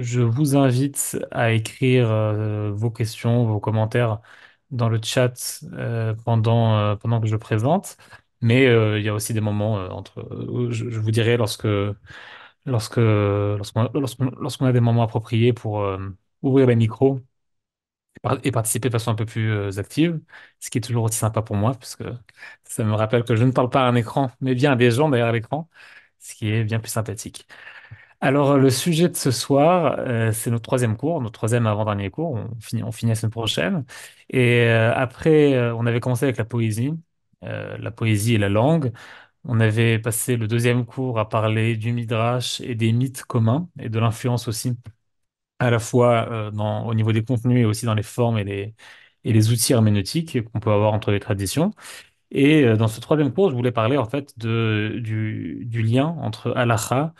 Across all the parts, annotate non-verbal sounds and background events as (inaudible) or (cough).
je vous invite à écrire euh, vos questions, vos commentaires dans le chat euh, pendant, euh, pendant que je présente. Mais il y a aussi des moments entre, je, vous dirai lorsque, lorsque, lorsqu'on, lorsqu'on a des moments appropriés pour ouvrir les micros et participer de façon un peu plus active, ce qui est toujours aussi sympa pour moi, parce que ça me rappelle que je ne parle pas à un écran, mais bien à des gens derrière l'écran, ce qui est bien plus sympathique. Alors, le sujet de ce soir, euh, c'est notre troisième cours, notre troisième avant-dernier cours. On finit, on finit la semaine prochaine. Et euh, après, euh, on avait commencé avec la poésie, la poésie et la langue. On avait passé le deuxième cours à parler du Midrash et des mythes communs et de l'influence aussi, à la fois au niveau des contenus et aussi dans les formes et les, et les outils herméneutiques qu'on peut avoir entre les traditions. Et dans ce troisième cours, je voulais parler en fait de, du, lien entre alaha »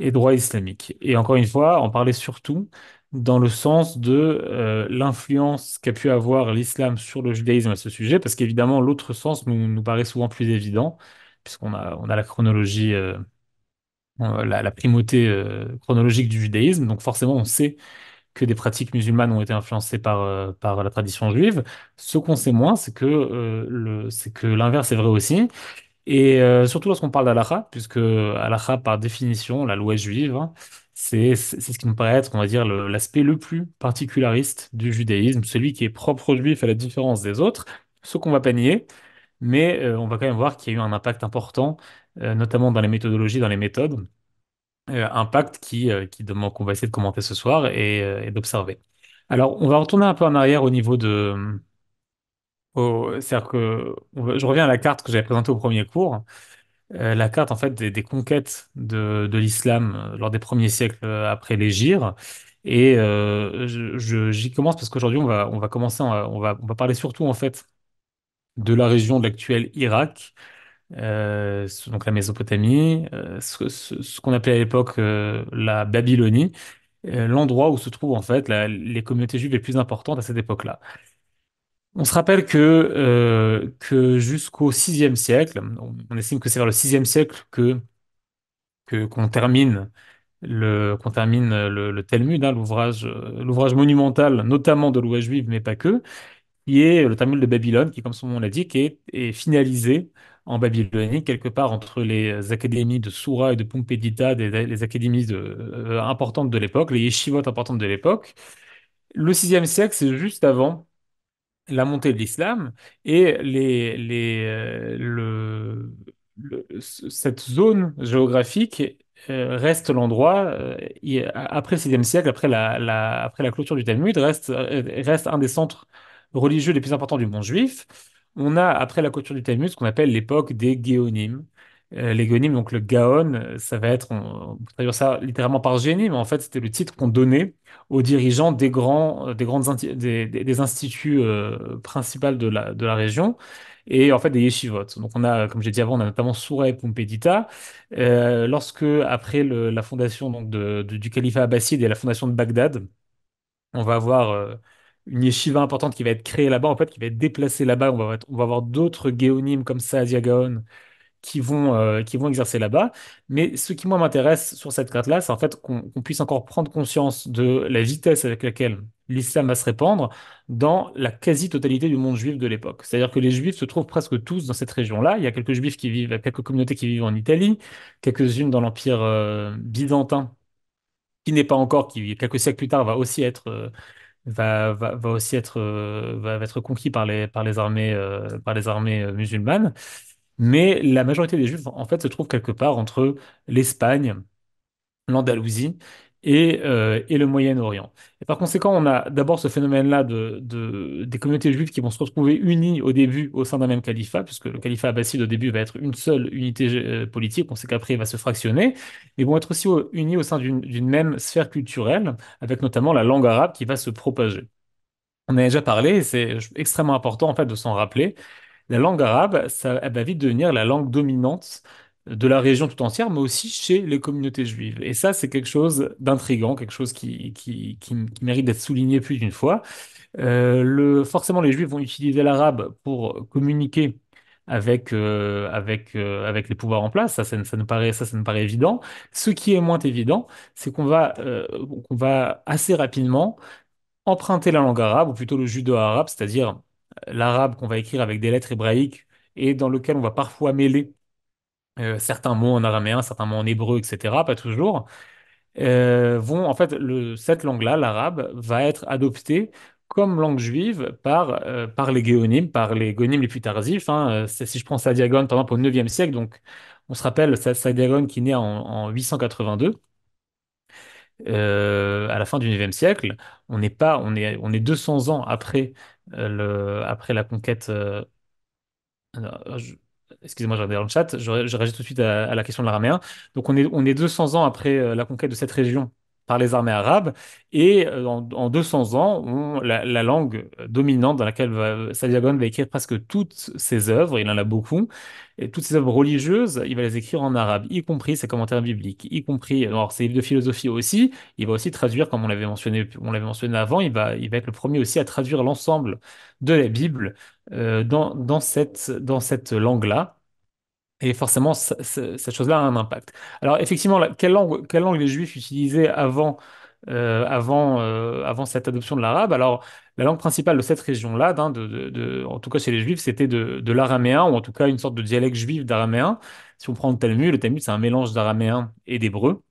et droit islamique. Et encore une fois, on parlait surtout dans le sens de euh, l'influence qu'a pu avoir l'islam sur le judaïsme à ce sujet, parce qu'évidemment, l'autre sens nous, paraît souvent plus évident, puisqu'on a, on a la chronologie, euh, euh, la, primauté chronologique du judaïsme, donc forcément, on sait que des pratiques musulmanes ont été influencées par, par la tradition juive. Ce qu'on sait moins, c'est que, c'est que l'inverse est vrai aussi, et euh, surtout lorsqu'on parle d'Alaha, puisque Alaha, par définition, la loi juive, hein, c'est ce qui nous paraît être, on va dire, l'aspect le, plus particulariste du judaïsme, celui qui est propre juif à la différence des autres, ce qu'on va pas nier, mais euh, on va quand même voir qu'il y a eu un impact important, euh, notamment dans les méthodologies, dans les méthodes, impact qui, qui demande qu'on va essayer de commenter ce soir et d'observer. Alors, on va retourner un peu en arrière au niveau de, dire que je reviens à la carte que j'avais présentée au premier cours. Euh, la carte en fait des, conquêtes de, l'islam euh, lors des premiers siècles euh, après l'Égypte. Et j'y commence parce qu'aujourd'hui on va on va commencer on va on va parler surtout en fait de la région de l'actuel Irak, donc la Mésopotamie, ce, qu'on appelait à l'époque la Babylonie, l'endroit où se trouvent en fait les communautés juives les plus importantes à cette époque-là. On se rappelle que, euh, que jusqu'au VIe siècle, on estime que c'est vers le VIe siècle que, que qu'on termine le qu'on termine le, Talmud, hein, euh, l'ouvrage monumental, notamment de l'ouest juive, mais pas que, qui est le Talmud de Babylone, qui, comme son nom l'indique, est, est finalisé en Babylonie, quelque part entre les académies de Soura et de Pompédita, des, les académies euh, importantes de l'époque, les yeshivotes importantes de l'époque. Le VIe siècle, c'est juste avant la montée de l'islam et euh, cette zone géographique euh, reste l'endroit, euh, après le 6e siècle, après la, clôture du Talmud, reste, reste un des centres religieux les plus importants du monde juif. On a, après la clôture du Talmud, ce qu'on appelle l'époque des Géonymes, euh, l'égonime donc le Gaon, euh, ça va être, on, peut traduire ça littéralement par génie, mais en fait, c'était le titre qu'on donnait aux dirigeants des, grands, euh, des, grandes, des, instituts principaux de la, de la région et en fait des yeshivotes. Donc on a, comme j'ai dit avant, on a notamment Soura et Pompédita. lorsque, après la fondation donc, du califat abbasside et la fondation de Bagdad, on va avoir une yeshiva importante qui va être créée là-bas, en fait, qui va être déplacée là-bas. On va, on va avoir d'autres géonimes comme ça, Diagon qui vont, euh, qui vont exercer là-bas. Mais ce qui, moi, m'intéresse sur cette carte-là, c'est en fait qu'on puisse encore prendre conscience de la vitesse avec laquelle l'islam va se répandre dans la quasi-totalité du monde juif de l'époque. C'est-à-dire que les juifs se trouvent presque tous dans cette région-là. Il y a quelques juifs qui vivent, quelques communautés qui vivent en Italie, quelques-unes dans l'Empire euh, byzantin, qui n'est pas encore, qui quelques siècles plus tard va aussi être... Euh, va, va, va, aussi être, va, être conquis par les, par les armées, par les armées musulmanes. Mais la majorité des Juifs, en fait, se trouve quelque part entre l'Espagne, l'Andalousie euh, et, le Moyen-Orient. Et par conséquent, on a d'abord ce phénomène-là de, des communautés juives qui vont se retrouver unies au début au sein d'un même califat, puisque le califat abbasside au début va être une seule unité euh, politique, on sait qu'après il va se fractionner, mais vont être aussi unies au sein d'une même sphère culturelle, avec notamment la langue arabe qui va se propager. On a déjà parlé, c'est extrêmement important en fait de s'en rappeler, la langue arabe, ça, va vite devenir la langue dominante de la région tout entière, mais aussi chez les communautés juives. Et ça, c'est quelque chose d'intrigant, quelque chose qui, qui, mérite d'être souligné plus d'une fois. Euh, le, forcément, les juifs vont utiliser l'arabe pour communiquer avec, euh, avec, euh, avec les pouvoirs en place. Ça, ça, ne nous paraît, ça, ça ne paraît évident. Ce qui est moins évident, c'est qu'on va, qu'on va assez rapidement emprunter la langue arabe, ou plutôt le judo arabe, c'est-à-dire l'arabe qu'on va écrire avec des lettres hébraïques et dans lequel on va parfois mêler euh, certains mots en araméen, certains mots en hébreu, etc., pas toujours, euh, vont en fait, cette langue-là, l'arabe, va être adoptée comme langue juive par, euh, par les géonimes, par les gonymes les plus tardifs. Hein. Si je prends Sadiagone, par exemple, au 9e siècle, donc on se rappelle Sadiagone qui naît en 882, euh, à la fin du 9e siècle. On n'est pas, on est, on est 200 ans après, euh, le, après la conquête. Euh, excusez-moi, j'ai regardé dans le chat, je, réagis tout de suite à, la question de l'araméen. Donc on est, on est 200 ans après la conquête de cette région par les armées arabes. Et euh, en, 200 ans, la, langue dominante dans laquelle Sadiagone va écrire presque toutes ses œuvres, il en a beaucoup, et toutes ses œuvres religieuses, il va les écrire en arabe, y compris ses commentaires bibliques, y compris alors, ses livres de philosophie aussi. Il va aussi traduire, comme on l'avait mentionné, on l'avait mentionné avant, il va, il va être le premier aussi à traduire l'ensemble de la Bible euh, dans, dans cette, dans cette langue-là. Et forcément, cette chose-là a un impact. Alors effectivement, quelle, langue, les Juifs utilisaient avant, euh, avant, euh, avant cette adoption de l'arabe Alors la langue principale de cette région-là, en tout cas chez les Juifs, c'était de, l'araméen, ou en tout cas une sorte de dialecte juif d'araméen. Si on prend le Talmud, le Talmud c'est un mélange d'araméen et d'hébreu.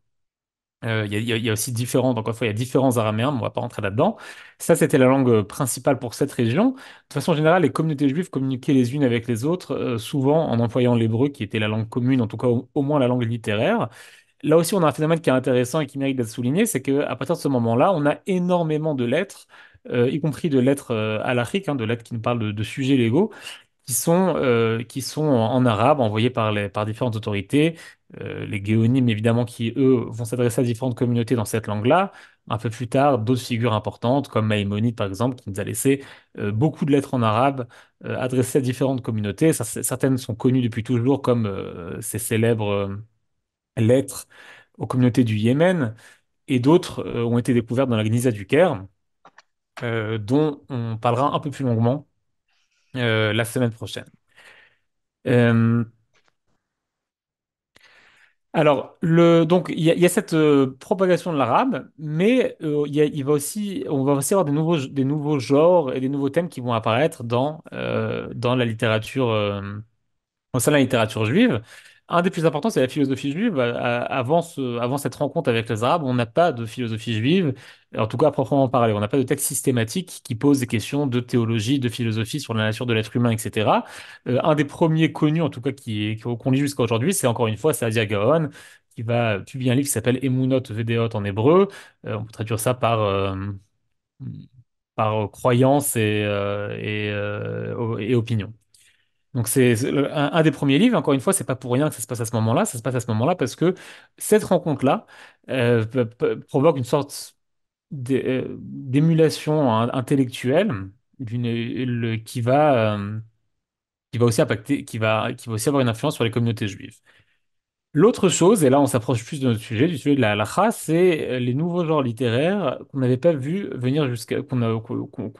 Euh, il y, a aussi différents, une fois, il y a différents araméens, mais on va pas rentrer là-dedans. Ça, c'était la langue euh, principale pour cette région. De façon générale, les communautés juives communiquaient les unes avec les autres, euh, souvent en employant l'hébreu, qui était la langue commune, en tout cas au, moins la langue littéraire. Là aussi, on a un phénomène qui est intéressant et qui mérite d'être souligné, c'est qu'à partir de ce moment-là, on a énormément de lettres, y compris de lettres halachiques, hein, de lettres qui nous parlent de, sujets légaux, qui sont, qui sont en arabe, envoyées par, les, par différentes autorités, euh, les géonymes évidemment qui eux vont s'adresser à différentes communautés dans cette langue-là. Un peu plus tard, d'autres figures importantes comme Maïmonide par exemple qui nous a laissé euh, beaucoup de lettres en arabe euh, adressées à différentes communautés. certaines sont connues depuis toujours comme ces célèbres lettres aux communautés du Yémen et d'autres ont été découvertes dans la Gnisa du Caire dont on parlera un peu plus longuement la semaine prochaine. Alors, donc, il y, a cette euh, propagation de l'arabe, mais euh, il aussi, on va aussi avoir des nouveaux, genres et des nouveaux thèmes qui vont apparaître dans, euh, la littérature, la littérature juive un des plus importants, c'est la philosophie juive. Bah, avant, cette rencontre avec les Arabes, on n'a pas de philosophie juive, en tout cas à proprement parler. On n'a pas de texte systématique qui pose des questions de théologie, de philosophie sur la nature de l'être humain, etc. Euh, un des premiers connus, en tout cas, qui qu'on lit jusqu'à aujourd'hui, c'est encore une fois Sadia Gaon, qui va publier un livre qui s'appelle Emunot Vedeot en hébreu. Euh, on peut traduire ça par... Euh, par croyance et, et opinion. Donc c'est un, des premiers livres. Encore une fois, c'est pas pour rien que ça se passe à ce moment-là. Ça se passe à ce moment-là parce que cette rencontre-là euh, provoque une sorte euh, d'émulation intellectuelle qui va euh, qui va aussi impacter, qui va aussi avoir une influence sur les communautés juives. L'autre chose, et là on s'approche plus de notre sujet, du sujet de la halacha, c'est les nouveaux genres littéraires qu'on n'avait pas vu venir jusqu'à, qu'on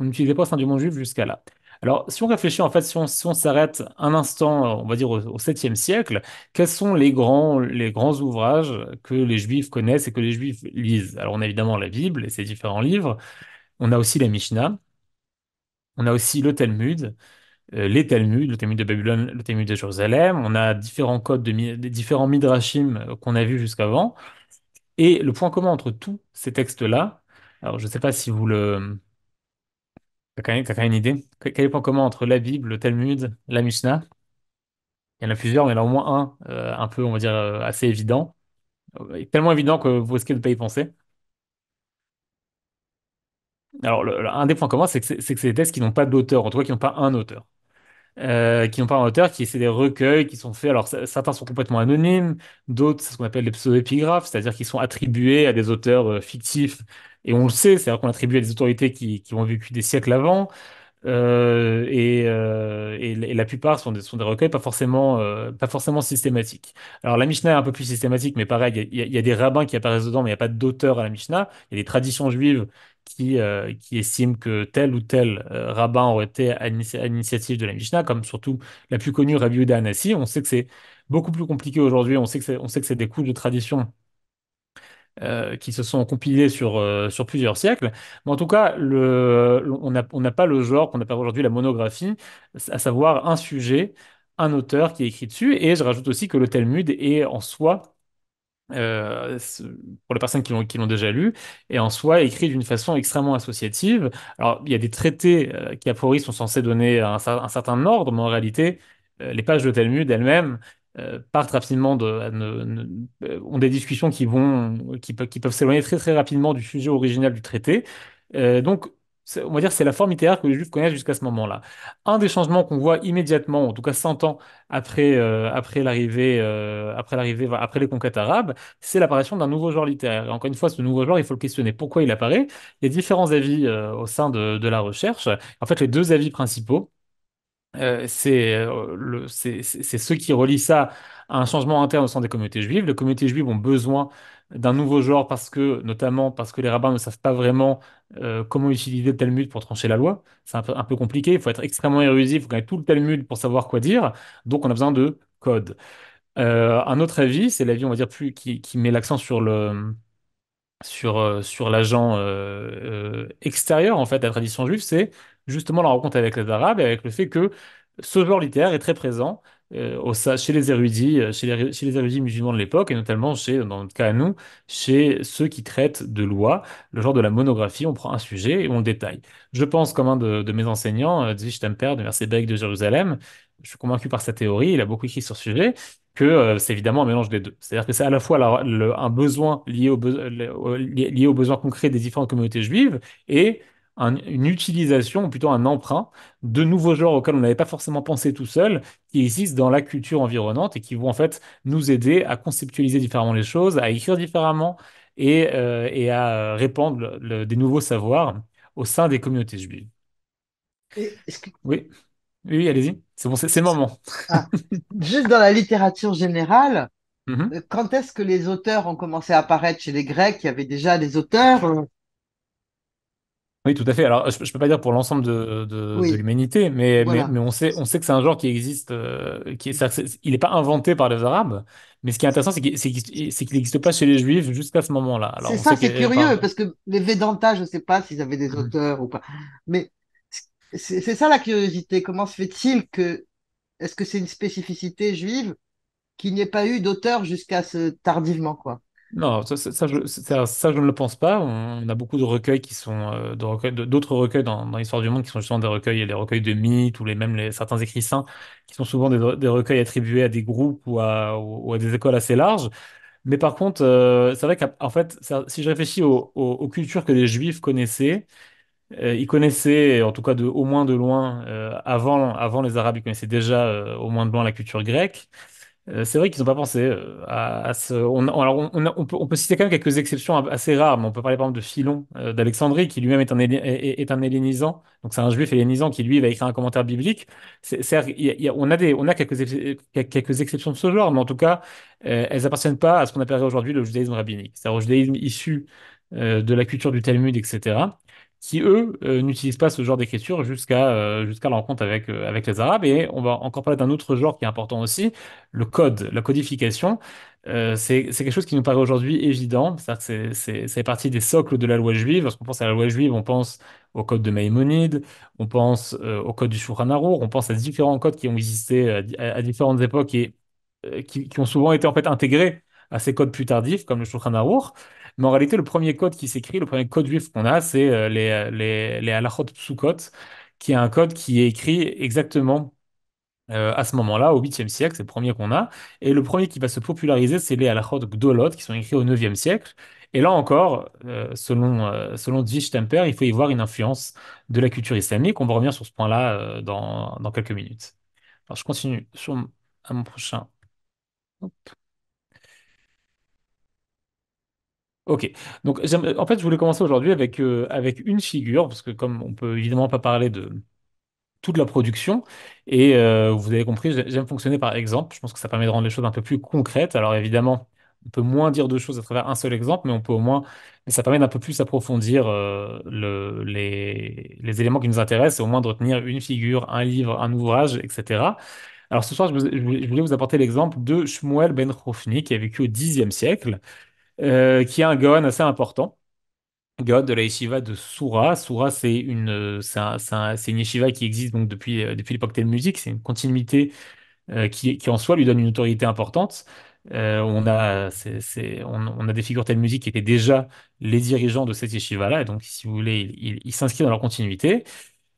n'utilisait pas au sein du monde juif jusqu'à là. Alors, si on réfléchit, en fait, si on, s'arrête un instant, on va dire au, VIIe siècle, quels sont les grands, les grands ouvrages que les Juifs connaissent et que les Juifs lisent Alors, on a évidemment la Bible et ses différents livres. On a aussi la Mishnah. On a aussi le Talmud, euh, les Talmuds, le Talmud de Babylone, le Talmud de Jérusalem. On a différents codes, de, différents midrashim euh, qu'on a vus jusqu'avant. Et le point commun entre tous ces textes-là, alors je ne sais pas si vous le T'as quand même, quand même une idée? Quel est le point commun entre la Bible, le Talmud, la Mishnah? Il y en a plusieurs, mais il y en a au moins un, euh, un peu, on va dire, euh, assez évident. Euh, tellement évident que vous risquez de ne pas y penser. Alors, un des points communs, c'est que c'est des textes qui n'ont pas d'auteur, en tout cas qui n'ont pas un auteur. qui n'ont pas un auteur, qui c'est des recueils qui sont faits. Alors certains sont complètement anonymes, d'autres c'est ce qu'on appelle les pseudo-épigraphes, c'est-à-dire qu'ils sont attribués à des auteurs fictifs et on le sait, c'est-à-dire qu'on attribue à des autorités qui, qui ont vécu des siècles avant, euh, euh, et, la plupart sont des, sont des recueils pas forcément, euh, pas forcément systématiques. Alors la Mishnah est un peu plus systématique, mais pareil, il y, a des rabbins qui apparaissent dedans, mais il n'y a pas d'auteur à la Mishnah. Il y a des traditions juives qui, qui estiment que tel ou tel rabbin aurait été à l'initiative de la Mishnah, comme surtout la plus connue, Rabbi Yehuda Anassi. On sait que c'est beaucoup plus compliqué aujourd'hui, on sait que c'est des coups de tradition euh, qui se sont compilés sur, euh, sur plusieurs siècles. Mais en tout cas, on n'a pas le genre qu'on n'a pas aujourd'hui, la monographie, à savoir un sujet, un auteur qui est écrit dessus. Et je rajoute aussi que le Talmud est en soi euh, pour les personnes qui l'ont, déjà lu, et en soi écrit d'une façon extrêmement associative. Alors, il y a des traités qui, a priori, sont censés donner un, certain ordre, mais en réalité, les pages de Talmud elles-mêmes euh, partent rapidement euh, ont des discussions qui vont qui, peuvent s'éloigner très très rapidement du sujet original du traité. Euh, donc on va dire c'est la forme littéraire que les Juifs connaissent jusqu'à ce moment-là. Un des changements qu'on voit immédiatement, en tout cas 100 ans après l'arrivée après l'arrivée après les conquêtes arabes, c'est l'apparition d'un nouveau genre littéraire. Et encore une fois, ce nouveau genre, il faut le questionner. Pourquoi il apparaît Il y a différents avis au sein de la recherche. En fait, les deux avis principaux euh, euh, c'est ceux ce qui relie ça à un changement interne au sein des communautés juives. Les communautés juives ont besoin d'un nouveau genre parce que, notamment parce que les rabbins ne savent pas vraiment euh, comment utiliser le Talmud pour trancher la loi. C'est un, peu, compliqué, il faut être extrêmement érusif, il faut connaître tout le Talmud pour savoir quoi dire. Donc on a besoin de code. un autre avis, c'est l'avis, on va dire, plus qui, met l'accent sur le sur, sur l'agent extérieur en fait la tradition juive, c'est justement la rencontre avec les Arabes et avec le fait que ce genre littéraire est très présent euh, au, chez les érudits, euh, chez les, érudits musulmans de l'époque, et notamment chez, dans notre cas à nous, chez ceux qui traitent de loi, le genre de la monographie, on prend un sujet et on le détaille. Je pense, comme un de, mes enseignants, Zvi euh, de Mersebec de Jérusalem, je suis convaincu par sa théorie, il a beaucoup écrit sur ce sujet, que c'est évidemment un mélange des deux. C'est-à-dire que c'est à la fois un besoin lié au, besoins lié aux besoins concrets des différentes communautés juives et une utilisation, ou plutôt un emprunt de nouveaux genres auxquels on n'avait pas forcément pensé tout seul, qui existent dans la culture environnante et qui vont en fait nous aider à conceptualiser différemment les choses, à écrire différemment et, euh, à répandre des nouveaux savoirs au sein des communautés juives. Oui. Oui, allez-y. C'est bon, c'est moment. Ah. juste dans la littérature générale, mm-hmm. euh, quand est-ce que les auteurs ont commencé à apparaître chez les Grecs Il y avait déjà des auteurs euh, oui, tout à fait. Alors, je, ne peux pas dire pour l'ensemble de, l'humanité, mais, on sait, on sait que c'est un genre qui existe, euh, qui est, il n'est pas inventé par les Arabes. Mais ce qui est intéressant, c'est qu'il n'existe pas chez les Juifs jusqu'à ce moment-là. C'est ça, est curieux, parce que les Vedanta, je ne sais pas s'ils avaient des mmh. auteurs ou pas. Mais c'est ça la curiosité. Comment se fait-il que, est-ce que c'est une spécificité juive qu'il n'y ait pas eu d'auteur jusqu'à ce tardivement, quoi non, ça, ça, je, ça, je, ne le pense pas. On, a beaucoup de recueils qui sont euh, d'autres recueils dans, l'histoire du monde qui sont justement des recueils, des recueils de mythes ou les même les, certains écrits saints qui sont souvent des, recueils attribués à des groupes ou à, des écoles assez larges. Mais par contre, euh, c'est vrai qu'en fait, si je réfléchis aux, cultures que les Juifs connaissaient, euh, ils connaissaient, en tout cas de, au moins de loin, avant, avant les Arabes, ils connaissaient déjà au moins de loin la culture grecque. Euh, c'est vrai qu'ils n'ont pas pensé euh, à, ce. On, on, peut, citer quand même quelques exceptions assez rares, mais on peut parler par exemple de Philon euh, d'Alexandrie, qui lui-même est un, est, un hellénisant, donc c'est un juif hellénisant qui lui va écrire un commentaire biblique. C'est, c'est, on a, des, on a quelques, quelques exceptions de ce genre, mais en tout cas, elles appartiennent pas à ce qu'on appellerait aujourd'hui le judaïsme rabbinique, c'est-à-dire au judaïsme issu de la culture du Talmud, etc qui eux euh, n'utilisent pas ce genre d'écriture jusqu'à euh, jusqu'à la rencontre avec, euh, avec les Arabes. Et on va encore parler d'un autre genre qui est important aussi, le code, la codification. c'est quelque chose qui nous paraît aujourd'hui évident, c'est c'est partie des socles de la loi juive. Lorsqu'on pense à la loi juive, on pense au code de Maïmonide, on pense au code du Shouchan Arour, on pense à différents codes qui ont existé à, différentes époques et qui, ont souvent été en fait intégrés à ces codes plus tardifs, comme le Shouchan Arour. Mais en réalité, le premier code qui s'écrit, le premier code juif qu'on a, c'est euh, euh, les, les, les psukot, qui est un code qui est écrit exactement euh, à ce moment-là, au 8e siècle, c'est le premier qu'on a. Et le premier qui va se populariser, c'est les halachot gdolot, qui sont écrits au 9e siècle. Et là encore, selon, euh, Temper, il faut y voir une influence de la culture islamique. On va revenir sur ce point-là dans, quelques minutes. Alors, je continue sur, à mon prochain. Ok, donc en fait, je voulais commencer aujourd'hui avec, euh, avec une figure, parce que comme on peut évidemment pas parler de toute la production, et euh, vous avez compris, j'aime fonctionner par exemple, je pense que ça permet de rendre les choses un peu plus concrètes. Alors évidemment, on peut moins dire deux choses à travers un seul exemple, mais on peut au moins, ça permet d'un peu plus approfondir euh, les, éléments qui nous intéressent, et au moins de retenir une figure, un livre, un ouvrage, etc. Alors ce soir, je, voulais vous apporter l'exemple de Shmuel ben hofni qui a vécu au Xe siècle. Euh, qui a un Gohan assez important. Gohan de la yeshiva de Soura. Soura, c'est une, euh, une yeshiva qui existe donc depuis, euh, depuis l'époque de musique. C'est une continuité qui, qui, en soi, lui donne une autorité importante. on, a, c'est on, a des figures telles musique qui étaient déjà les dirigeants de cette yeshiva-là. Et donc, si vous voulez, ils il, s'inscrit s'inscrivent dans leur continuité.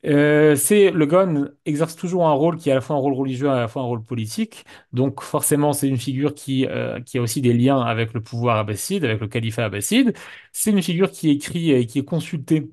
Euh, c'est le GON exerce toujours un rôle qui est à la fois un rôle religieux et à la fois un rôle politique. Donc forcément, c'est une figure qui, euh, qui a aussi des liens avec le pouvoir abbasside, avec le califat abbasside. C'est une figure qui est écrite et qui est consultée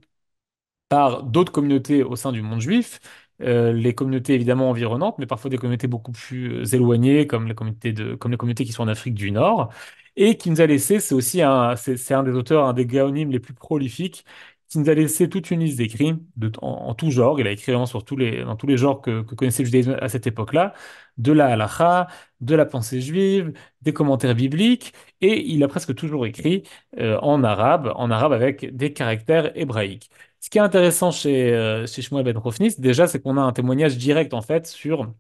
par d'autres communautés au sein du monde juif. Euh, les communautés évidemment environnantes, mais parfois des communautés beaucoup plus éloignées, comme les communautés, comme les communautés qui sont en Afrique du Nord, et qui nous a laissé, c'est aussi un, c'est, un des auteurs, un des gaonimes les plus prolifiques qui nous a laissé toute une liste d'écrits en, en, tout genre. Il a écrit vraiment sur tous les, dans tous les genres que, connaissait le judaïsme à cette époque-là, de la halacha, de la pensée juive, des commentaires bibliques, et il a presque toujours écrit euh, en arabe, en arabe avec des caractères hébraïques. Ce qui est intéressant chez, euh, chez Ben Rofnis, déjà, c'est qu'on a un témoignage direct, en fait, sur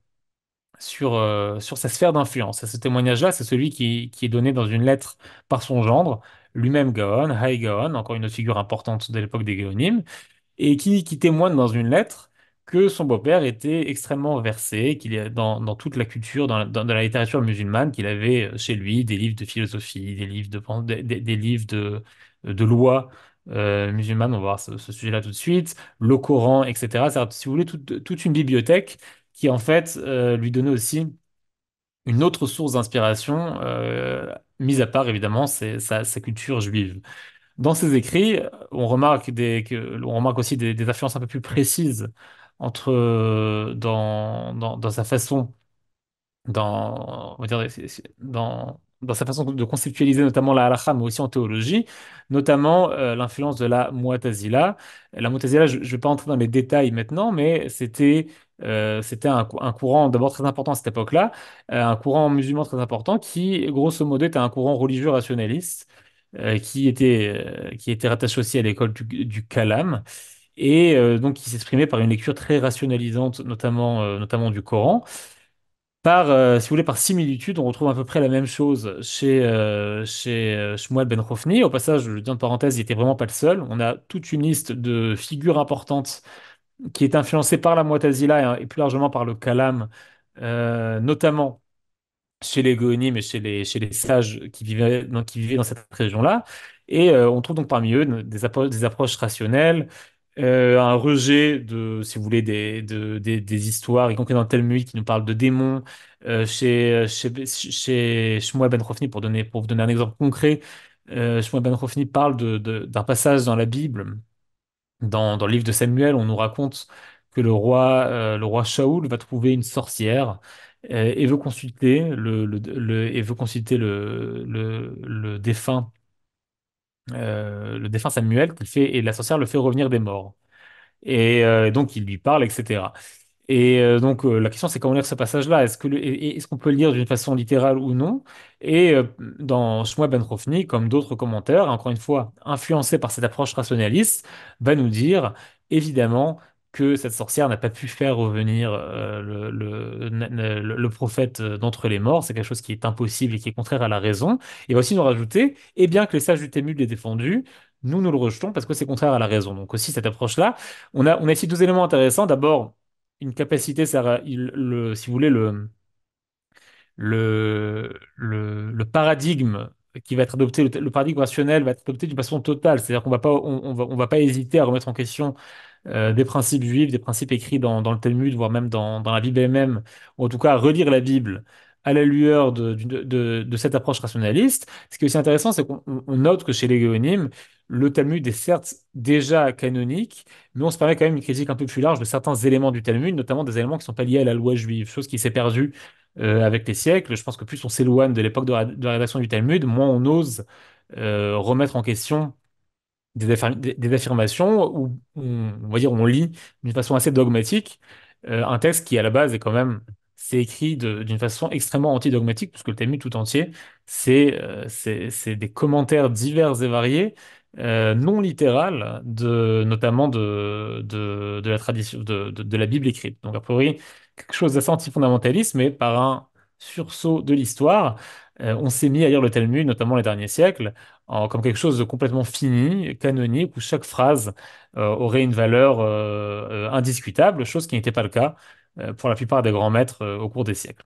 sur, euh, sur sa sphère d'influence. Ce témoignage-là, c'est celui qui, est donné dans une lettre par son gendre, lui-même Gaon, Hai Gaon, encore une autre figure importante de l'époque des Géonimes, et qui, témoigne dans une lettre que son beau-père était extrêmement versé, qu'il est dans, dans, toute la culture, dans, la, littérature musulmane, qu'il avait euh, chez lui des livres de philosophie, des livres de, des, des livres de, loi euh, musulmane, on va voir ce, sujet-là tout de suite, le Coran, etc. Si vous voulez, toute une bibliothèque qui en fait euh, lui donnait aussi une autre source d'inspiration, euh, mise à part évidemment sa, culture juive. Dans ses écrits, on remarque, des, que, on remarque aussi des, influences un peu plus précises entre, euh, dans, dans, sa façon dans, dire, dans, dans sa façon de conceptualiser notamment la halakha, mais aussi en théologie, notamment euh, l'influence de la Mu'tazila. La Mu'tazila, je ne vais pas entrer dans les détails maintenant, mais c'était euh, c'était un, courant d'abord très important à cette époque-là, euh, un courant musulman très important qui, grosso modo, était un courant religieux rationaliste euh, qui était qui était rattaché aussi à l'école du, Kalam et donc qui s'exprimait par une lecture très rationalisante, notamment notamment du Coran. Par, si vous voulez, par similitude, on retrouve à peu près la même chose chez, chez Shmuel Ben Khofni. Au passage, je le dis en parenthèse, il n'était vraiment pas le seul. On a toute une liste de figures importantes qui est influencé par la Mu'tazila et, plus largement par le Kalam, euh, notamment chez les Goénimes et chez les, chez les sages qui vivaient dans, qui vivaient dans cette région-là. Et euh, on trouve donc parmi eux des, des approches rationnelles, euh, un rejet de, si vous voulez, des, de, des, des, histoires, y compris dans le Talmud qui nous parle de démons. chez, chez, chez Ben Rofni, pour, donner, pour vous donner un exemple concret, euh, Ben Rofni parle d'un de, de, passage dans la Bible dans, le livre de Samuel, on nous raconte que le roi, euh, le roi Shaoul va trouver une sorcière euh, et veut consulter le, et veut consulter le, défunt, euh, le défunt Samuel fait, et la sorcière le fait revenir des morts. Et donc il lui parle, etc. Et euh, donc, euh, la question, c'est comment lire ce passage-là Est-ce que est-ce qu'on peut le lire d'une façon littérale ou non Et euh, dans Shmuel Ben Rofni, comme d'autres commentaires, encore une fois, influencé par cette approche rationaliste, va nous dire, évidemment, que cette sorcière n'a pas pu faire revenir le, le, prophète d'entre les morts. C'est quelque chose qui est impossible et qui est contraire à la raison. Et va aussi nous rajouter, et eh bien que les sages du Témul l'aient défendu, nous, nous le rejetons parce que c'est contraire à la raison. Donc aussi, cette approche-là, on a, on a ici deux éléments intéressants. D'abord, une capacité, ça, le, si vous voulez, le, le, le, paradigme qui va être adopté, le, paradigme rationnel va être adopté d'une façon totale. C'est-à-dire qu'on va pas, on, va, pas hésiter à remettre en question euh, des principes juifs, des principes écrits dans, dans le Talmud, voire même dans, dans la Bible elle-même, ou en tout cas à relire la Bible à la lueur de, de, cette approche rationaliste. Ce qui est aussi intéressant, c'est qu'on note que chez les Géonimes, le Talmud est certes déjà canonique, mais on se permet quand même une critique un peu plus large de certains éléments du Talmud, notamment des éléments qui ne sont pas liés à la loi juive, chose qui s'est perdue euh, avec les siècles. Je pense que plus on s'éloigne de l'époque de, la rédaction du Talmud, moins on ose euh, remettre en question des, affirmations où, on va dire on lit d'une façon assez dogmatique euh, un texte qui à la base est quand même c'est écrit d'une façon extrêmement antidogmatique, puisque le Talmud tout entier, c'est des commentaires divers et variés euh, non littéral de, notamment de, de, la tradition, de, de, la Bible écrite. Donc, a priori, quelque chose d'assez anti-fondamentaliste, mais par un sursaut de l'histoire, euh, on s'est mis à lire le Talmud, notamment les derniers siècles, comme quelque chose de complètement fini, canonique, où chaque phrase euh, aurait une valeur indiscutable, chose qui n'était pas le cas pour la plupart des grands maîtres au cours des siècles.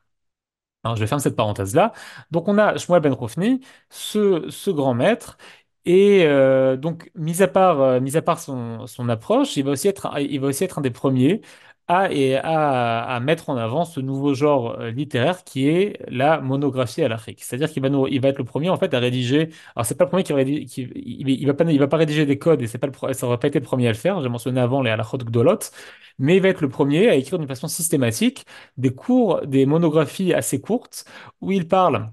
je vais fermer cette parenthèse-là. Donc, on a Shmuel Ben Rofni, ce, ce, grand maître, et euh, donc, mis à part, euh, mis à part son, son approche, il va aussi être, un- il va aussi être un des premiers à, et à, à mettre en avant ce nouveau genre euh, littéraire qui est la monographie l'Afrique. C'est-à-dire qu'il va il va être le premier en fait à rédiger. Alors, c'est pas le premier qui va qui- il, va pas, il va pas rédiger des codes et c'est pas le, ça aurait pas été le premier à le faire. J'ai mentionné avant les halachot gdolot, mais il va être le premier à écrire d'une façon systématique des cours, des monographies assez courtes où il parle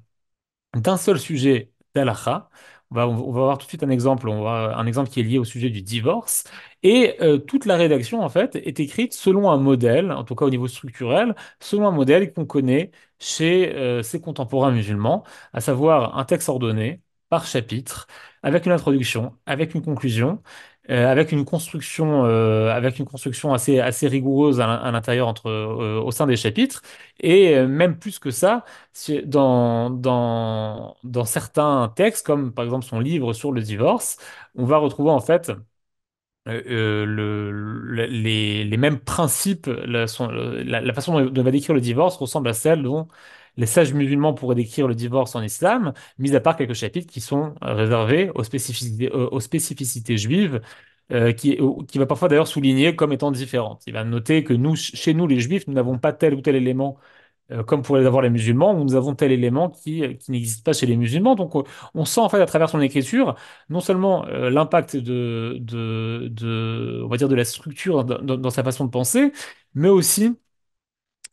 d'un seul sujet d'Alaha on va, voir tout de suite un exemple, on va, un exemple qui est lié au sujet du divorce. Et euh, toute la rédaction, en fait, est écrite selon un modèle, en tout cas au niveau structurel, selon un modèle qu'on connaît chez euh, ses contemporains musulmans, à savoir un texte ordonné par chapitre, avec une introduction, avec une conclusion, euh, avec une construction, euh, avec une construction assez, assez rigoureuse à, l'intérieur entre, euh, au sein des chapitres. Et même plus que ça, dans, dans, dans certains textes, comme par exemple son livre sur le divorce, on va retrouver en fait le, les, les, mêmes principes, la, façon dont on va décrire le divorce ressemble à celle dont les sages musulmans pourraient décrire le divorce en islam, mis à part quelques chapitres qui sont euh, réservés euh, aux spécificités, juives, euh, qui, va parfois d'ailleurs souligner comme étant différente. Il va noter que nous, chez nous, les juifs, nous n'avons pas tel ou tel élément comme pourraient avoir les musulmans, ou nous avons tel élément qui, n'existe pas chez les musulmans. Donc on sent en fait à travers son écriture non seulement l'impact de, on va dire, de la structure dans sa façon de penser, mais aussi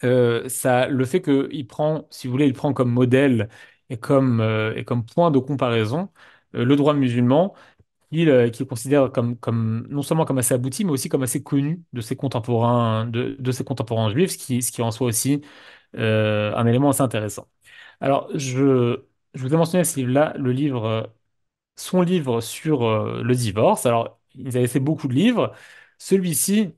euh, ça, le fait qu'il prend, si vous voulez, il prend comme modèle et comme, euh, et comme point de comparaison euh, le droit musulman, qu'il considère comme, comme, non seulement comme assez abouti, mais aussi comme assez connu de ses contemporains, de, de ses contemporains juifs, ce qui, ce qui en soit aussi un élément assez intéressant. Alors, je, je vous ai mentionné ce livre-là, le livre, son livre sur le divorce. Alors, il avait fait beaucoup de livres. Celui-ci,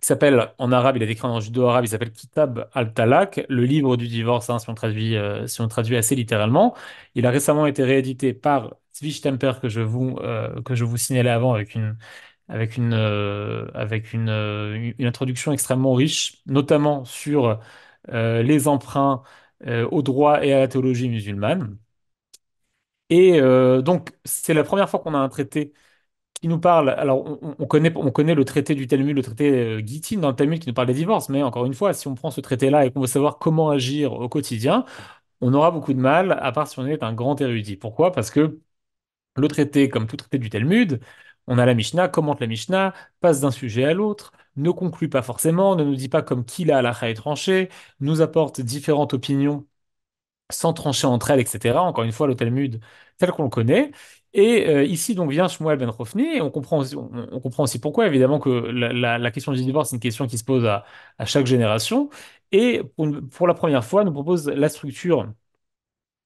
qui s'appelle, en arabe, il a écrit en judo-arabe, il s'appelle Kitab al-Talak, le livre du divorce, hein, si, on traduit, euh, si on traduit assez littéralement. Il a récemment été réédité par Zvi Temper, que je vous, euh, que je vous signalais avant avec une, avec une, euh, avec une, une, introduction extrêmement riche, notamment sur les emprunts au droit et à la théologie musulmane. Et donc, c'est la première fois qu'on a un traité qui nous parle, alors on, connaît, on connaît le traité du Talmud, le traité euh, Gittin dans le Talmud qui nous parle des divorces, mais encore une fois, si on prend ce traité-là et qu'on veut savoir comment agir au quotidien, on aura beaucoup de mal, à part si on est un grand érudit. Pourquoi Parce que le traité, comme tout traité du Talmud, on a la Mishnah, commente la Mishnah, passe d'un sujet à l'autre, ne conclut pas forcément, ne nous dit pas comme qui la la est tranché, nous apporte différentes opinions sans trancher entre elles, etc. Encore une fois, le Talmud tel qu'on le connaît. Et euh, ici, donc, vient Shmuel Ben Rofni, et on comprend, aussi, on, comprend aussi pourquoi, évidemment, que la, question du divorce, c'est une question qui se pose à, chaque génération. Et pour, la première fois, nous propose la structure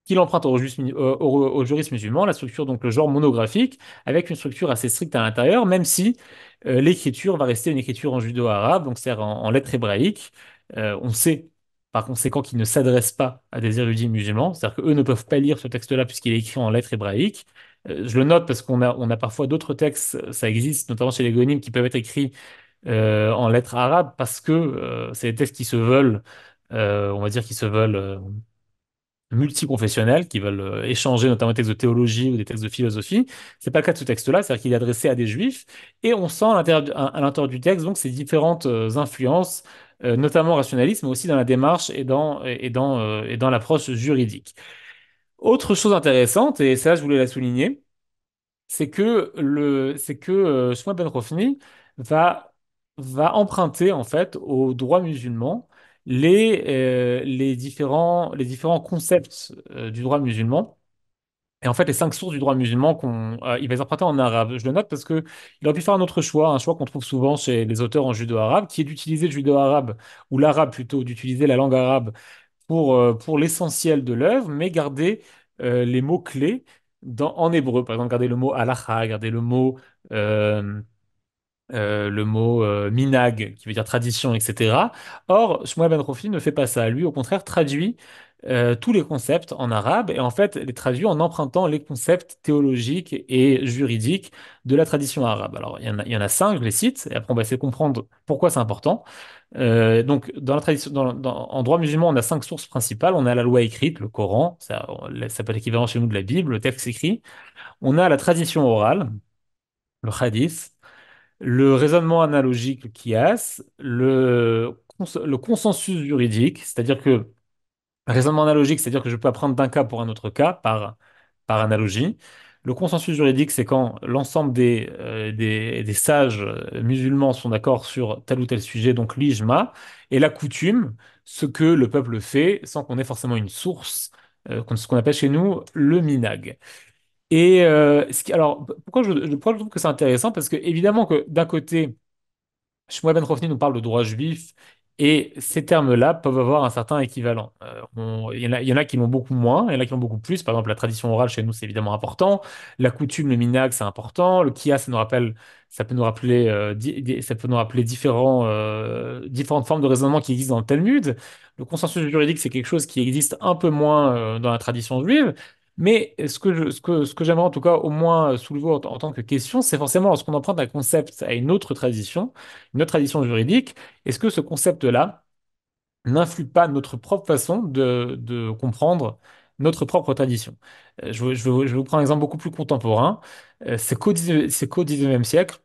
qu'il emprunte au, euh, au, au juriste musulman, la structure, donc le genre monographique, avec une structure assez stricte à l'intérieur, même si euh, l'écriture va rester une écriture en judo-arabe, donc c'est-à-dire en, lettre lettres hébraïques. on sait par conséquent qu'il ne s'adresse pas à des érudits musulmans, c'est-à-dire qu'eux ne peuvent pas lire ce texte-là puisqu'il est écrit en lettres hébraïques, euh, je le note parce qu'on a, a parfois d'autres textes, euh, ça existe, notamment chez les gonymes, qui peuvent être écrits euh, en lettres arabes parce que c'est des textes qui se veulent, on va dire, qui se veulent multiconfessionnels, qui veulent échanger notamment des textes de théologie ou des textes de philosophie. n'est pas le cas de ce texte-là, c'est-à-dire qu'il est adressé à des juifs et on sent à l'intérieur du texte donc ces différentes influences notamment rationalisme, mais aussi dans la démarche et dans l'approche juridique. Autre chose intéressante, et ça je voulais la souligner, c'est que le, c'est que euh, Ben Rofni va, va emprunter en fait au droit musulman les, euh, les, différents, les différents concepts euh, du droit musulman. Et en fait, les cinq sources du droit musulman, qu'on, il va les emprunter en arabe. Je le note parce qu'il aurait pu faire un autre choix, un choix qu'on trouve souvent chez les auteurs en judo-arabe, qui est d'utiliser le judo-arabe, ou l'arabe plutôt, d'utiliser la langue arabe euh, pour, l'essentiel de l'œuvre, mais garder euh, les mots clés en hébreu. Par exemple, garder le mot halacha, garder le mot euh, le mot minag, qui veut dire tradition, etc. Or, Shmuel Ben Rofi ne fait pas ça. Lui, au contraire, traduit tous les concepts en arabe et en fait les traduit en empruntant les concepts théologiques et juridiques de la tradition arabe. Alors, il y a, il y en a cinq, je les cite, et après on va essayer de comprendre pourquoi c'est important. Euh, donc, dans la tradition, en droit musulman, on a cinq sources principales. On a la loi écrite, le Coran, ça, ça peut être l'équivalent chez nous de la Bible, le texte écrit. On a la tradition orale, le hadith, le raisonnement analogique, le kias, le, le consensus juridique, c'est-à-dire que raisonnement analogique, c'est-à-dire que je peux apprendre d'un cas pour un autre cas par, par analogie. Le consensus juridique, c'est quand l'ensemble des, euh, des, sages euh, musulmans sont d'accord sur tel ou tel sujet, donc l'ijma, et la coutume, ce que le peuple fait sans qu'on ait forcément une source, euh, ce qu'on appelle chez nous le minag. Et alors, pourquoi je, trouve que c'est intéressant Parce que, évidemment, que d'un côté, Shmuel Ben Rofni nous parle de droit juif et ces termes-là peuvent avoir un certain équivalent. Euh, il, y en a, qui l'ont beaucoup moins, il y en a qui l'ont beaucoup plus. Par exemple, la tradition orale chez nous, c'est évidemment important. La coutume, le minhag, c'est important. Le kia, ça nous rappelle, ça peut nous rappeler, euh, ça peut nous rappeler différents, euh, différentes formes de raisonnement qui existent dans le Talmud. Le consensus juridique, c'est quelque chose qui existe un peu moins dans la tradition juive. Mais ce que, j'aimerais en tout cas au moins soulever en, tant que question, c'est forcément lorsqu'on emprunte un concept à une autre tradition, une autre tradition juridique, est-ce que ce concept-là n'influe pas notre propre façon de, comprendre notre propre tradition. Euh, je, je, vous prends un exemple beaucoup plus contemporain. Euh, c'est qu'au XIXe siècle,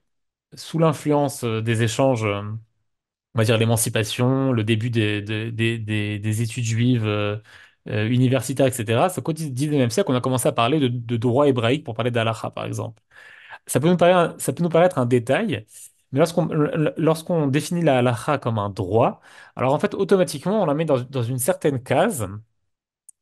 sous l'influence euh, des échanges, on va dire l'émancipation, le début des études juives euh, universitaire, universitaires, etc. C'est qu'au XIXe siècle, on a commencé à parler de, droit hébraïque pour parler d'Alaha, par exemple. Ça peut, nous paraître, un détail, mais lorsqu'on définit la comme un droit, alors en fait, automatiquement, on la met dans, une certaine case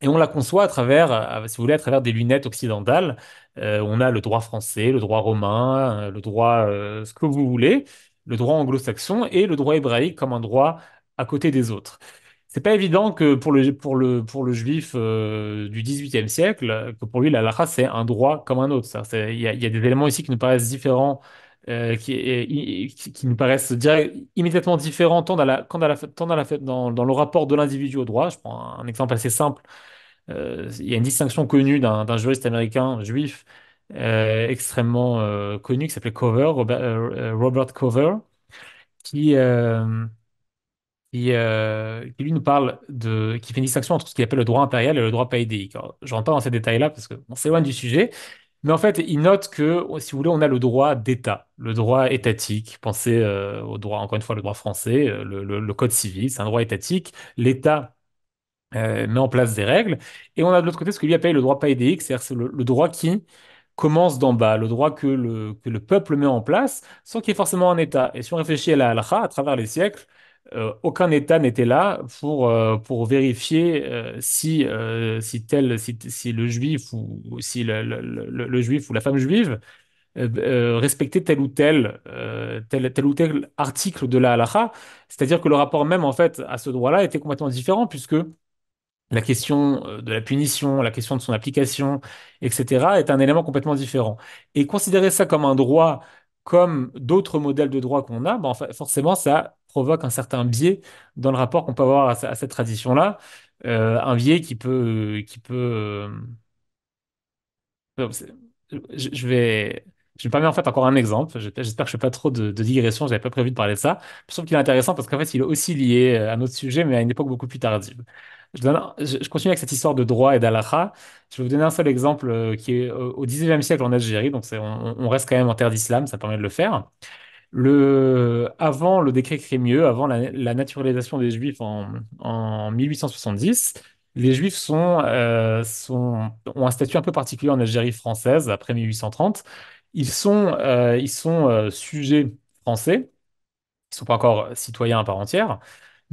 et on la conçoit à travers, euh, si vous voulez, à travers des lunettes occidentales. Euh, on a le droit français, le droit romain, le droit, ce que vous voulez, le droit anglo-saxon et le droit hébraïque comme un droit à côté des autres c'est pas évident que pour le, pour le, pour le juif euh, du du XVIIIe siècle, que pour lui, la race, c'est un droit comme un autre. Il y, a des éléments ici qui nous paraissent différents, euh, qui, qui, nous paraissent immédiatement différents tant dans, la, quand dans, la, dans, le rapport de l'individu au droit. Je prends un, exemple assez simple. Euh, il y a une distinction connue d'un juriste américain juif extrêmement connu qui s'appelait Cover, Robert, Robert, Cover, qui qui, euh, qui, lui nous parle de, qui fait une distinction entre ce qu'il appelle le droit impérial et le droit païdique. Alors, je rentre pas dans ces détails-là parce qu'on s'éloigne du sujet, mais en fait, il note que, si vous voulez, on a le droit d'État, le droit étatique. Pensez euh, au droit, encore une fois, le droit français, euh, le, code civil, c'est un droit étatique. L'État met en place des règles. Et on a de l'autre côté ce que lui appelle le droit païdique, c'est-à-dire le, le, droit qui commence d'en bas, le droit que le, que le peuple met en place sans qu'il y ait forcément un État. Et si on réfléchit à la halakha à travers les siècles, euh, aucun État n'était là pour, euh, pour vérifier euh, si, si, tel, si, si, le juif ou si le, le, juif ou la femme juive respectait tel ou tel, tel, tel, ou tel article de la halakha. C'est-à-dire que le rapport même en fait à ce droit-là était complètement différent puisque la question de la punition, la question de son application, etc., est un élément complètement différent. Et considérer ça comme un droit, comme d'autres modèles de droit qu'on a, ben, forcément, ça provoque un certain biais dans le rapport qu'on peut avoir à, cette tradition-là, euh, un biais qui peut, qui peut. Euh, je, vais, je vais pas en fait encore un exemple. J'espère que je fais pas trop de, de digressions. J'avais pas prévu de parler de ça. Je trouve qu'il est intéressant parce qu'en fait, il est aussi lié euh, à notre sujet, mais à une époque beaucoup plus tardive. Je, je, continue avec cette histoire de droit et d'alakha. Je vais vous donner un seul exemple qui est au 19e siècle en Algérie. Donc, on, reste quand même en terre d'islam. Ça permet de le faire. Le, avant le décret Crémieux, avant la, naturalisation des Juifs en, 1870, les Juifs euh, sont, ont un statut un peu particulier en Algérie française après 1830. Ils sont, euh, euh, sujets français, ils ne sont pas encore citoyens à part entière,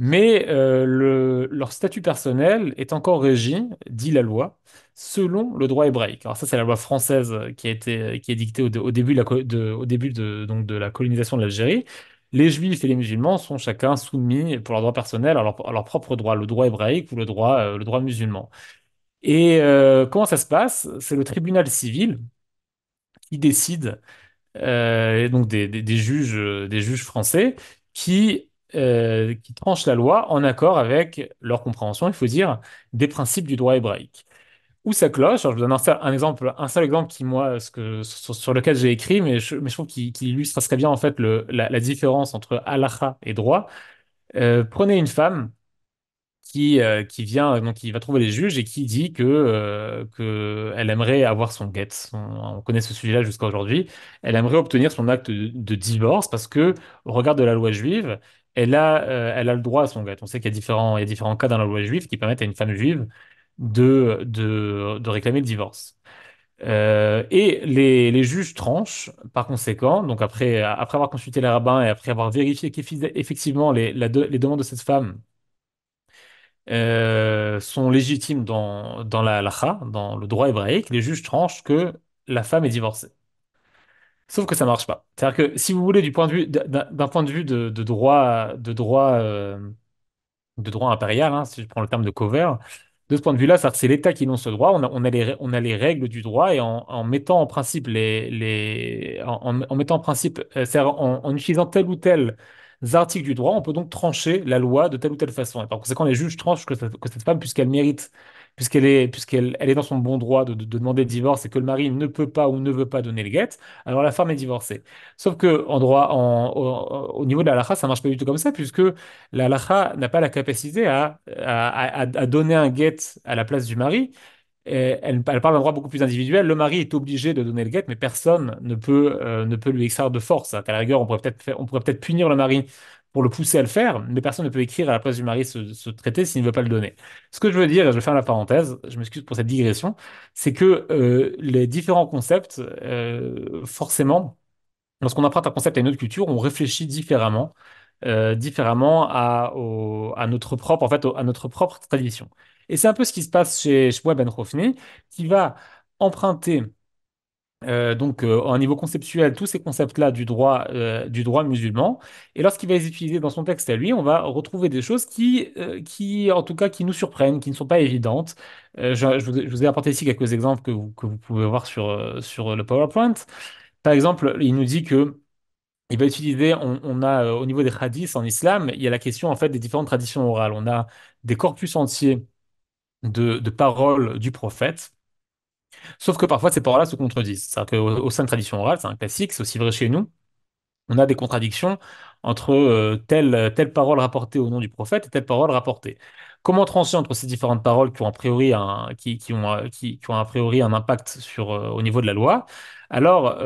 mais euh, le- leur statut personnel est encore régi, dit la loi, selon le droit hébraïque. Alors ça, c'est la loi française qui a été, qui est dictée au, début de la, au début de, donc de la colonisation de l'Algérie. Les juifs et les musulmans sont chacun soumis pour leur droit personnel à leur, propre droit, le droit hébraïque ou le droit, euh, le droit musulman. Et euh, comment ça se passe? C'est le tribunal civil qui décide et donc des, des- juges, des juges français, qui euh, qui tranchent la loi en accord avec leur compréhension, il faut dire, des principes du droit hébraïque. Où ça cloche Je vous donne un seul, exemple, un seul exemple qui, moi, ce sur, lequel j'ai écrit, mais je, mais je trouve qu'il illustre très bien en fait le, la, différence entre halakha et droit. Euh, prenez une femme qui, euh, qui vient, donc qui va trouver les juges et qui dit que, que elle aimerait avoir son get. on connaît ce sujet-là jusqu'à aujourd'hui. Elle aimerait obtenir son acte de, de divorce parce que, au regard de la loi juive, euh, elle a le droit à son gars, On sait qu'il y a différents, différents cas dans la loi juive qui permettent à une femme juive de, de, réclamer le divorce. Euh, et les, juges tranchent, par conséquent, donc après, après avoir consulté les rabbins et après avoir vérifié qu'effectivement les, les, demandes de cette femme euh, sont légitimes dans, dans la halacha, dans le droit hébraïque, les juges tranchent que la femme est divorcée. Sauf que ça marche pas. C'est-à-dire que si vous voulez, du point de vue d'un point de vue de, de droit, de droit, euh, de droit impérial, hein, si je prends le terme de cover, de ce point de vue-là, l'État qui lance ce droit. On a, on a les, on a les règles du droit et en, mettant en principe les, les en, mettant en principe, euh, cest en, utilisant tel ou tel article du droit, on peut donc trancher la loi de telle ou telle façon. Et par conséquent, les juges tranchent que, que cette femme, puisqu'elle mérite puisqu'elle est, elle est dans son bon droit de, demander le divorce et que le mari ne peut pas ou ne veut pas donner le guet, alors la femme est divorcée. Sauf que en droit, au, niveau de la lacha, ça marche pas du tout comme ça, puisque la Lacha n'a pas la capacité à, à, donner un guet à la place du mari. Elle, elle, parle d'un droit beaucoup plus individuel. Le mari est obligé de donner le guet, mais personne ne peut, euh, ne peut lui extraire de force. À la rigueur, on pourrait on pourrait peut-être punir le mari pour le pousser à le faire, mais personne ne peut écrire à la place du mari ce, traité s'il ne veut pas le donner. Ce que je veux dire, et je faire la parenthèse, je m'excuse pour cette digression, c'est que euh, les différents concepts, euh, forcément, lorsqu'on apprend un concept à une autre culture, on réfléchit différemment, euh, différemment à, notre propre, en fait, à notre propre tradition. Et c'est un peu ce qui se passe chez, chez qui va emprunter euh, donc, euh, au niveau conceptuel, tous ces concepts-là du droit, euh, du droit musulman. Et lorsqu'il va les utiliser dans son texte à lui, on va retrouver des choses qui, qui en tout cas, qui nous surprennent, qui ne sont pas évidentes. Je, vous ai apporté ici quelques exemples que vous, pouvez voir sur, sur le PowerPoint. Par exemple, il nous dit que il va utiliser, on, a au niveau des hadiths en islam, il y a la question en fait des différentes traditions orales. On a des corpus entiers de, de paroles du prophète Sauf que parfois, ces paroles-là se contredisent. C'est-à-dire qu'au au sein de la tradition orale, c'est un classique, c'est aussi vrai chez nous, on a des contradictions entre euh, telle, parole rapportée au nom du prophète et telle parole rapportée. Comment trancher entre ces différentes paroles qui ont a priori un, qui, euh, ont, a priori un impact sur, euh, au niveau de la loi Alors,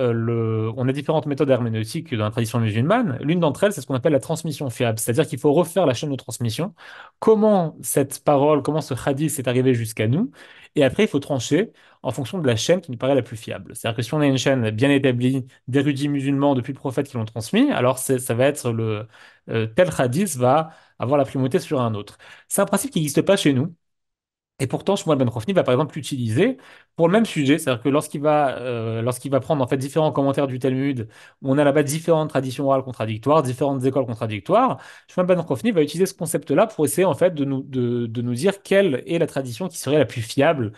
on a différentes méthodes herméneutiques dans la tradition musulmane. L'une d'entre elles, c'est ce qu'on appelle la transmission fiable, c'est-à-dire qu'il faut refaire la chaîne de transmission. Comment cette parole, comment ce hadith est arrivé jusqu'à nous et après, il faut trancher en fonction de la chaîne qui nous paraît la plus fiable. C'est-à-dire que si on a une chaîne bien établie d'érudits musulmans depuis le prophète qui l'ont transmis, alors ça va être le euh, tel hadith va avoir la primauté sur un autre. C'est un principe qui n'existe pas chez nous. Et pourtant, Shmuel Ben Rofni va par exemple l'utiliser pour le même sujet, c'est-à-dire que lorsqu'il va, euh, lorsqu'il va prendre en fait différents commentaires du Talmud, on a là-bas différentes traditions orales contradictoires, différentes écoles contradictoires, Shmuel Ben Rofni va utiliser ce concept-là pour essayer en fait de nous, de, de, nous dire quelle est la tradition qui serait la plus fiable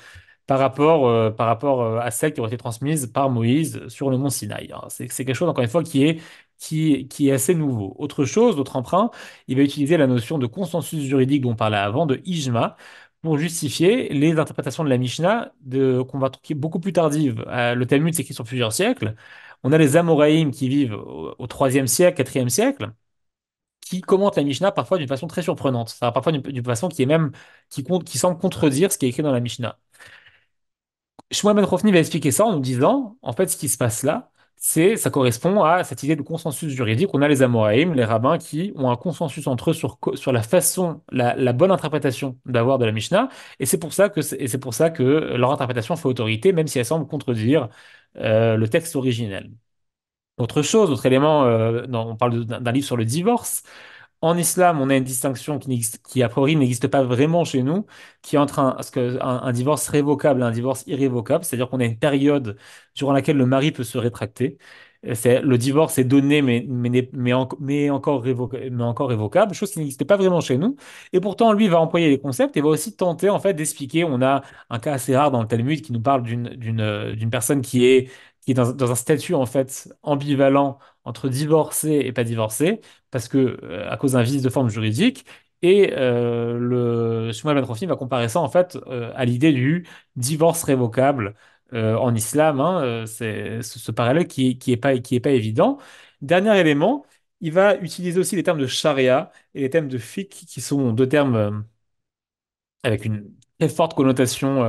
par rapport, euh, par rapport euh, à celle qui aurait été transmise par Moïse sur le mont Sinaï. Hein. C'est quelque chose, encore une fois, qui est qui, qui, est assez nouveau. Autre chose, autre emprunt, il va utiliser la notion de consensus juridique dont on parlait avant, de ijma, pour justifier les interprétations de la Mishnah de, qu'on va trouver beaucoup plus tardive euh, le Talmud s'écrit sur plusieurs siècles. On a les Amoraïm qui vivent au, 3e siècle, 4e siècle, qui commentent la Mishnah parfois d'une façon très surprenante, parfois d'une façon qui est même qui, compte, qui semble contredire ce qui est écrit dans la Mishnah. Shmuel Ben va expliquer ça en nous disant, en fait, ce qui se passe là, c'est, ça correspond à cette idée de consensus juridique. On a les Amoraïm, les rabbins, qui ont un consensus entre eux sur, la façon, la, bonne interprétation d'avoir de la Mishnah, et c'est pour ça que pour ça que leur interprétation fait autorité, même si elle semble contredire euh, le texte originel. Autre chose, autre élément, euh, on parle d'un livre sur le divorce. En islam, on a une distinction qui, qui a priori n'existe pas vraiment chez nous, qui est entre un, divorce révocable et un divorce irrévocable, c'est-à-dire qu'on a une période durant laquelle le mari peut se rétracter. Le divorce est donné, mais, mais, encore, révocable, chose qui n'existe pas vraiment chez nous. Et pourtant, lui va employer les concepts et va aussi tenter en fait d'expliquer. On a un cas assez rare dans le Talmud qui nous parle d'une personne qui est dans, dans, un statut en fait ambivalent entre divorcé et pas divorcé, parce que euh, à cause d'un vice de forme juridique. Et euh, le Shmuel va comparer ça en fait euh, à l'idée du divorce révocable euh, en islam. Hein, c'est ce, parallèle qui n'est qui est pas, qui est pas évident. Dernier élément, il va utiliser aussi les termes de charia et les termes de fiqh, qui sont deux termes avec une très forte connotation,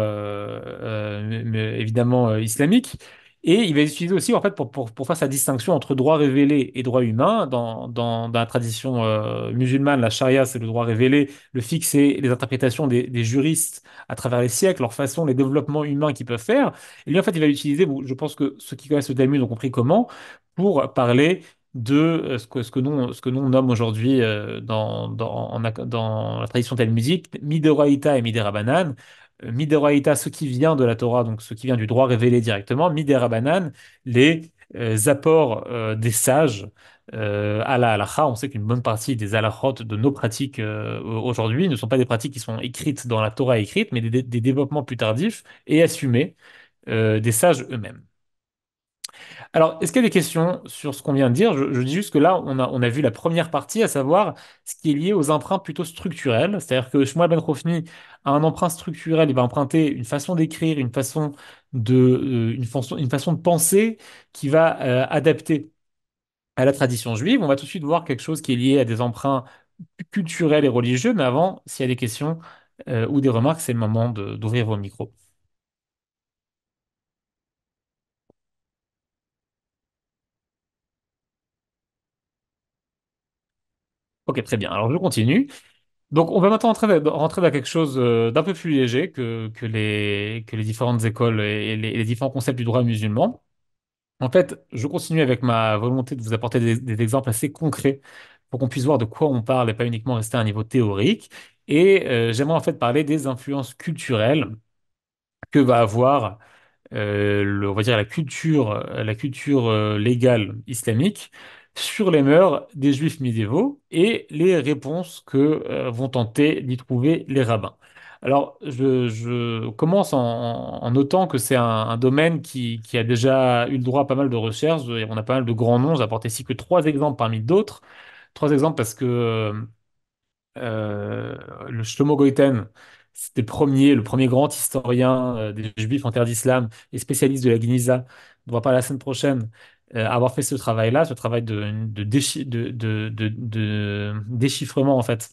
évidemment, islamique. Et il va l'utiliser utiliser aussi en fait, pour, pour, faire sa distinction entre droit révélé et droit humain. Dans, dans, dans la tradition euh, musulmane, la charia, c'est le droit révélé, le fixer les interprétations des, des, juristes à travers les siècles, leur façon, les développements humains qu'ils peuvent faire. Et lui, en fait, il va l'utiliser, je pense que ceux qui connaissent le Talmud ont compris comment, pour parler de euh, ce que, ce que, nous, ce que nous on nomme aujourd'hui euh, dans, dans, dans, la tradition telle musique, Midoraïta et mid-rabanan ». Mideraita, ce qui vient de la Torah, donc ce qui vient du droit révélé directement, Miderabanan, les euh, apports euh, des sages euh, à la halacha. On sait qu'une bonne partie des halachot de nos pratiques aujourd'hui ne sont pas des pratiques qui sont écrites dans la Torah écrite, mais des développements plus tardifs et assumés des sages eux-mêmes. Alors, est-ce qu'il y a des questions sur ce qu'on vient de dire je, dis juste que là, on a, on a vu la première partie, à savoir ce qui est lié aux emprunts plutôt structurels. C'est-à-dire que Shmuel Ben Krofni a un emprunt structurel, il va emprunter une façon d'écrire, une façon de, euh, une, façon, de penser qui va euh, adapter à la tradition juive. On va tout de suite voir quelque chose qui est lié à des emprunts culturels et religieux. Mais avant, s'il y a des questions euh, ou des remarques, c'est le moment d'ouvrir vos micros. Ok, très bien. Alors je continue. Donc on va maintenant rentrer, dans quelque chose euh, d'un peu plus léger que, les, que les différentes écoles et les, différents concepts du droit musulman. En fait, je continue avec ma volonté de vous apporter des, exemples assez concrets pour qu'on puisse voir de quoi on parle et pas uniquement rester à un niveau théorique. Et euh, j'aimerais en fait parler des influences culturelles que va avoir euh, on va dire la culture, la culture légale islamique sur les mœurs des juifs médiévaux et les réponses que euh, vont tenter d'y trouver les rabbins. Alors, je, commence en, notant que c'est un, domaine qui, a déjà eu le droit à pas mal de recherches. On a pas mal de grands noms. J'ai apporté ici que trois exemples parmi d'autres. Trois exemples parce que euh, le Shlomo Goiten, c'était le premier, le premier grand historien euh, des Juifs en terre d'islam et spécialiste de la GNISA, On ne voit pas la semaine prochaine, euh, avoir fait ce travail-là, ce travail de, déchiffrement en fait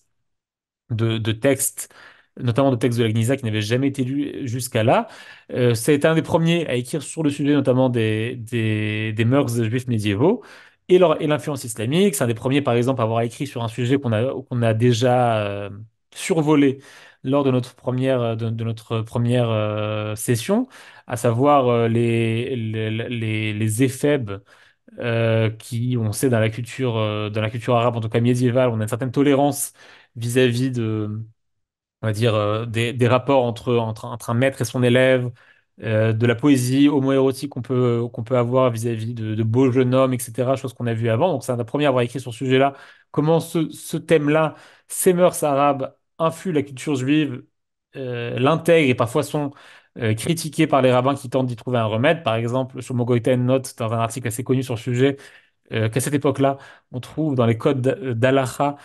de, textes, notamment de textes de l'Agnisa qui n'avaient jamais été lus jusqu'à là. c'est euh, ça a un des premiers à écrire sur le sujet notamment des, des, des juifs médiévaux et l'influence islamique. C'est un des premiers par exemple à avoir écrit sur un sujet qu'on a, déjà euh, survolé lors de notre première, euh, de, notre première euh, session, à savoir euh, les, les, éphèbes qui, on sait, dans la culture, la culture arabe, en tout cas médiévale, on a une certaine tolérance vis-à-vis de, on va dire, des, rapports entre, entre, un maître et son élève, de la poésie homoérotique qu'on peut, qu'on peut avoir vis-à-vis de, beaux jeunes hommes, etc., chose qu'on a vu avant. Donc, c'est la première à avoir écrit sur ce sujet-là. Comment ce, ce thème-là, ces mœurs arabes Infuse la culture juive, euh, l'intègre et parfois sont euh, critiqués par les rabbins qui tentent d'y trouver un remède. Par exemple, sur Mogoyten note dans un article assez connu sur le sujet euh, qu'à cette époque-là, on trouve dans les codes d'Alaha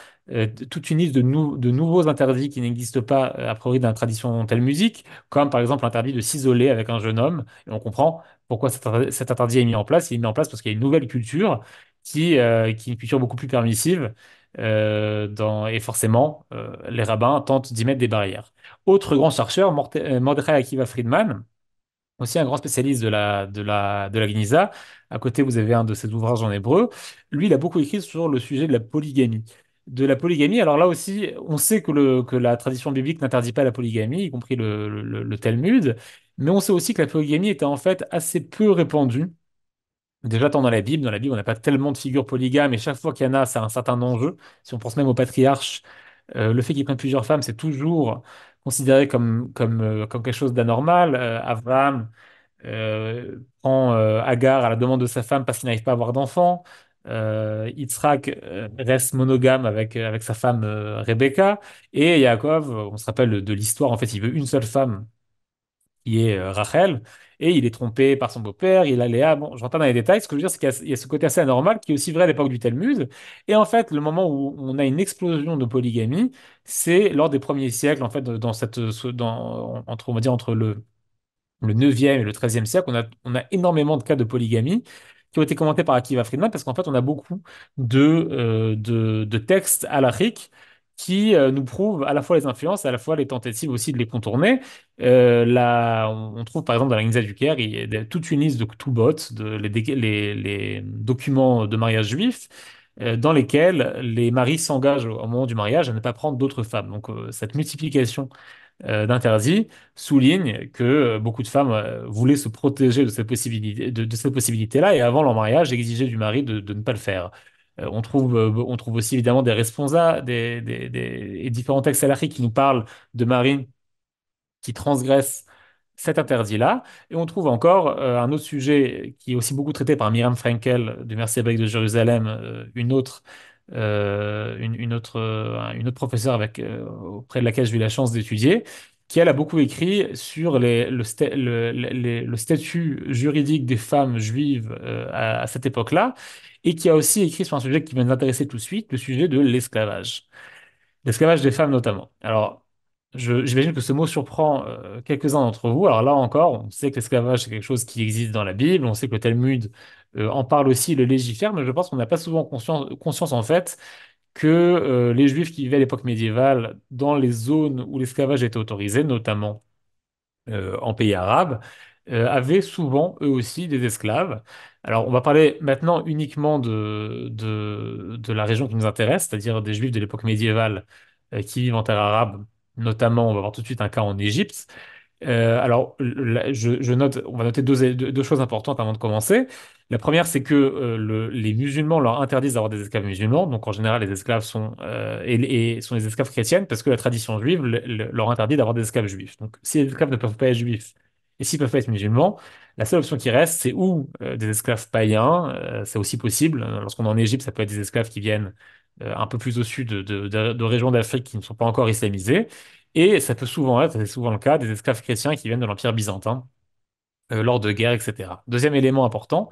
toute une liste de, de nouveaux interdits qui n'existent pas a priori dans la tradition telle musique, comme par exemple l'interdit de s'isoler avec un jeune homme. Et on comprend pourquoi cet interdit est mis en place. Il est mis en place parce qu'il y a une nouvelle culture qui, qui est une culture beaucoup plus permissive euh, et forcément, euh, les rabbins tentent d'y mettre des barrières. Autre grand chercheur, euh, Mordechai Akiva Friedman, aussi un grand spécialiste de la, de la, de la À côté, vous avez un de ses ouvrages en hébreu. Lui, il a beaucoup écrit sur le sujet de la polygamie. De la polygamie, alors là aussi, on sait que, le, que la tradition biblique n'interdit pas la polygamie, y compris le, le Talmud, mais on sait aussi que la polygamie était en fait assez peu répandue Déjà, tant dans la Bible, dans la Bible, on n'a pas tellement de figures polygames, et chaque fois qu'il y en a, c'est un certain enjeu. Si on pense même au patriarche, euh, le fait qu'il prenne plusieurs femmes, c'est toujours considéré comme, comme, euh, comme quelque chose d'anormal. Euh, Abraham euh, prend Agar à la demande de sa femme parce qu'il n'arrive pas à avoir d'enfant. Euh, Yitzhak reste monogame avec, avec sa femme Rebecca. Et Yaakov, on se rappelle de l'histoire, en fait, il veut une seule femme qui est Rachel et il est trompé par son beau-père, il a Léa. Bon, je rentre dans les détails. Ce que je veux dire, c'est qu'il y, a ce côté assez anormal qui est aussi vrai à l'époque du Talmud. Et en fait, le moment où on a une explosion de polygamie, c'est lors des premiers siècles, en fait, dans cette, entre, on va entre le, le 9e et le 13e siècle, on a, énormément de cas de polygamie qui ont été commentés par Akiva Friedman, parce qu'en fait, on a beaucoup de, euh, de, de textes halachiques qui euh, nous prouve à la fois les influences, à la fois les tentatives aussi de les contourner. Euh, là, on, trouve par exemple dans la Nisa du Caire il y toute une liste de tout de, les, les, documents de mariage juif, euh, dans lesquels les maris s'engagent au, moment du mariage à ne pas prendre d'autres femmes. Donc cette multiplication d'interdits souligne que beaucoup de femmes voulaient se protéger de cette possibilité, de, cette possibilité-là et avant leur mariage exigeaient du mari de ne pas le faire. Euh, on trouve, euh, on trouve aussi évidemment des responsables des, différents textes salariés qui nous parlent de marine qui transgressent cet interdit-là. Et on trouve encore euh, un autre sujet qui est aussi beaucoup traité par Miriam Frankel du merci de Jérusalem, une autre. une, autre, une autre professeure avec, auprès de laquelle j'ai eu la chance d'étudier, qui elle a beaucoup écrit sur le, statut juridique des femmes juives à cette époque-là, et qui a aussi écrit sur un sujet qui va nous intéresser tout de suite, le sujet de l'esclavage. L'esclavage des femmes notamment. Alors, j'imagine que ce mot surprend euh, quelques-uns d'entre vous. Alors là encore, on sait que l'esclavage, c'est quelque chose qui existe dans la Bible, on sait que le Talmud euh, en parle aussi, le légifère, mais je pense qu'on n'a pas souvent conscience, conscience en fait que euh, les Juifs qui vivaient à l'époque médiévale dans les zones où l'esclavage était autorisé, notamment en pays arabe, euh, avaient souvent eux aussi des esclaves. Alors, on va parler maintenant uniquement de, de, la région qui nous intéresse, c'est-à-dire des Juifs de l'époque médiévale euh, qui vivent en terre arabe. Notamment, on va voir tout de suite un cas en Égypte. Euh, alors, je, note, on va noter deux, choses importantes avant de commencer. La première, c'est que les musulmans leur interdisent d'avoir des esclaves musulmans. Donc, en général, les esclaves sont, et, sont des esclaves chrétiennes parce que la tradition juive leur interdit d'avoir des esclaves juifs. Donc, si les esclaves ne peuvent pas être juifs, et s'ils peuvent pas être musulmans, la seule option qui reste, c'est ou euh, des esclaves païens, euh, c'est aussi possible. Euh, lorsqu'on est en Égypte, ça peut être des esclaves qui viennent un peu plus au sud de, de régions d'Afrique qui ne sont pas encore islamisées. Et ça peut souvent être, c'est souvent le cas, des esclaves chrétiens qui viennent de l'Empire byzantin lors de guerres, etc. Deuxième élément important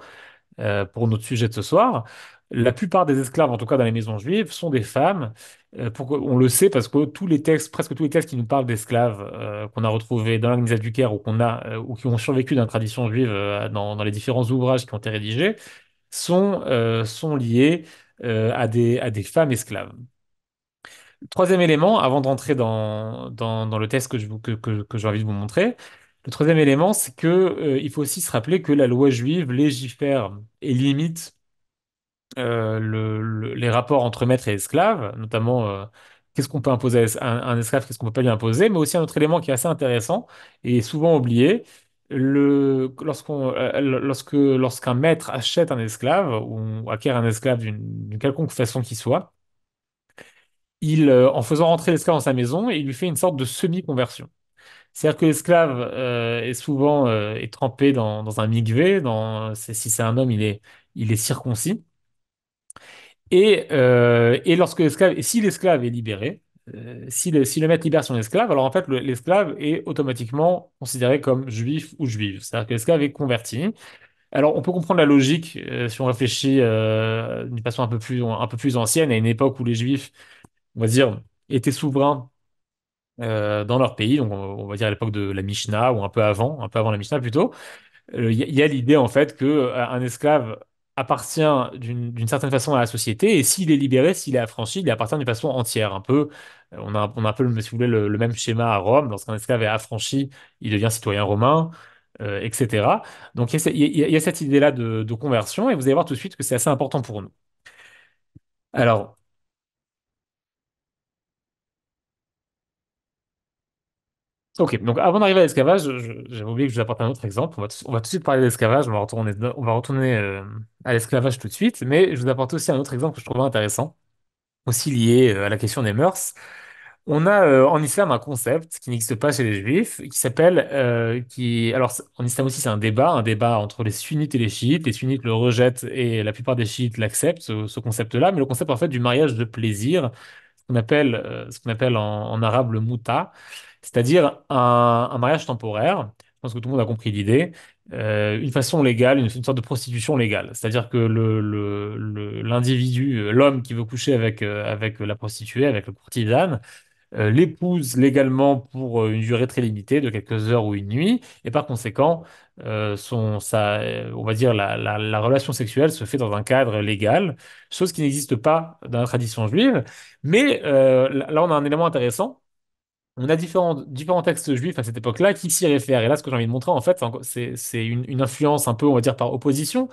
pour notre sujet de ce soir, la plupart des esclaves, en tout cas dans les maisons juives, sont des femmes. Euh, on le sait parce que tous les textes, presque tous les textes qui nous parlent d'esclaves euh, qu'on a retrouvés dans la du Caire ou, qu'on a, euh, ou qui ont survécu dans la tradition juive dans, les différents ouvrages qui ont été rédigés, sont, sont liés à, des, à des femmes esclaves. Troisième élément, avant d'entrer dans, dans, le texte que, je, que, que, j'ai envie de vous montrer, le troisième élément, c'est qu'il il faut aussi se rappeler que la loi juive légifère et limite euh, les rapports entre maître et esclave, notamment euh, qu'est-ce qu'on peut imposer à un, esclave, qu'est-ce qu'on peut pas lui imposer, mais aussi un autre élément qui est assez intéressant et souvent oublié. Le, lorsqu'on, euh, lorsque, lorsqu'un maître achète un esclave ou acquiert un esclave d'une quelconque façon qu'il soit, il, en faisant rentrer l'esclave dans sa maison, il lui fait une sorte de semi-conversion. C'est-à-dire que l'esclave est souvent est trempé dans, un mikvé, dans, si c'est un homme, il est, il est circoncis. Euh, et, lorsque l'esclave, si l'esclave est libéré, euh, si, le, si, le, maître libère son esclave, alors en fait, l'esclave est automatiquement considéré comme juif ou juive. C'est-à-dire que l'esclave est converti. Alors, on peut comprendre la logique euh, si on réfléchit d'une façon un peu, plus, un peu plus ancienne, à une époque où les juifs, on va dire, étaient souverains dans leur pays, donc on, va dire à l'époque de la Mishnah, ou un peu avant, un peu avant la Mishnah plutôt. Il y a, l'idée en fait que un esclave appartient d'une certaine façon à la société, et s'il est libéré, s'il est affranchi, il appartient d'une façon entière. Un peu, euh, on a, on a un peu, si vous voulez, le, même schéma à Rome. Lorsqu'un esclave est affranchi, il devient citoyen romain, euh, etc. Donc il y, y a, cette idée-là de, de, conversion, et vous allez voir tout de suite que c'est assez important pour nous. Alors, Ok, donc avant d'arriver à l'esclavage, j'avais oublié que je vous apporte un autre exemple. On va, tout, on va tout de suite parler d'esclavage. on va retourner, on va retourner euh, à l'esclavage tout de suite, mais je vous apporte aussi un autre exemple que je trouve intéressant, aussi lié euh, à la question des mœurs. On a euh, en islam un concept qui n'existe pas chez les juifs, qui s'appelle, qui, alors en islam aussi c'est un débat, un débat entre les sunnites et les chiites. Les sunnites le rejettent et la plupart des chiites l'acceptent, ce, concept-là, mais le concept en fait du mariage de plaisir, qu'on appelle, ce qu'on appelle en, arabe le muta », c'est-à-dire un, mariage temporaire. Je pense que tout le monde a compris l'idée. Euh, une façon légale, une, sorte de prostitution légale. C'est-à-dire que l'individu, le, euh, l'homme qui veut coucher avec, euh, avec la prostituée, avec le courtisane, l'épouse légalement pour une durée très limitée de quelques heures ou une nuit, et par conséquent, son, on va dire la, relation sexuelle se fait dans un cadre légal, chose qui n'existe pas dans la tradition juive. Mais là, on a un élément intéressant, on a différents, textes juifs à cette époque-là qui s'y réfèrent. Et là, ce que j'ai envie de montrer, en fait, c'est une, influence un peu, on va dire, par opposition.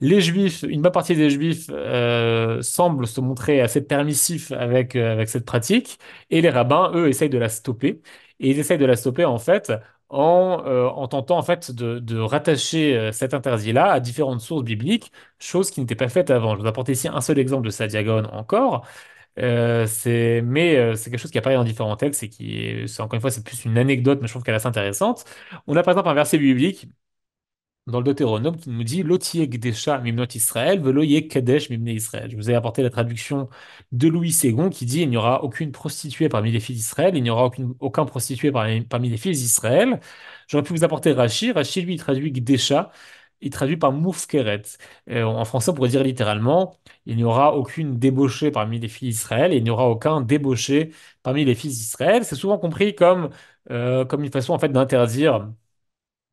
Les juifs, une bonne partie des juifs euh, semblent se montrer assez permissifs euh, avec, cette pratique, et les rabbins, eux, essayent de la stopper. Et ils essayent de la stopper, en fait, en, euh, tentant en fait de, rattacher cet interdit-là à différentes sources bibliques, chose qui n'était pas faite avant. Je vous apporter ici un seul exemple de sa diagone encore. Euh, c'est mais euh, c'est quelque chose qui apparaît dans différents textes et qui encore une fois c'est plus une anecdote mais je trouve qu'elle est assez intéressante. On a par exemple un verset biblique dans le Deutéronome qui nous dit Gdesha Mimnot Israël, Kadesh Israël. Je vous ai apporté la traduction de Louis Segond qui dit Il n'y aura aucune prostituée parmi les fils d'Israël, il n'y aura aucune, aucun prostitué parmi, parmi les fils d'Israël. J'aurais pu vous apporter Rachid Rachid lui, traduit Gdesha il traduit par moufkeret. Euh, en français, on pourrait dire littéralement il n'y aura aucune débauchée parmi les fils d'Israël et il n'y aura aucun débauché parmi les fils d'Israël. C'est souvent compris comme, euh, comme une façon en fait d'interdire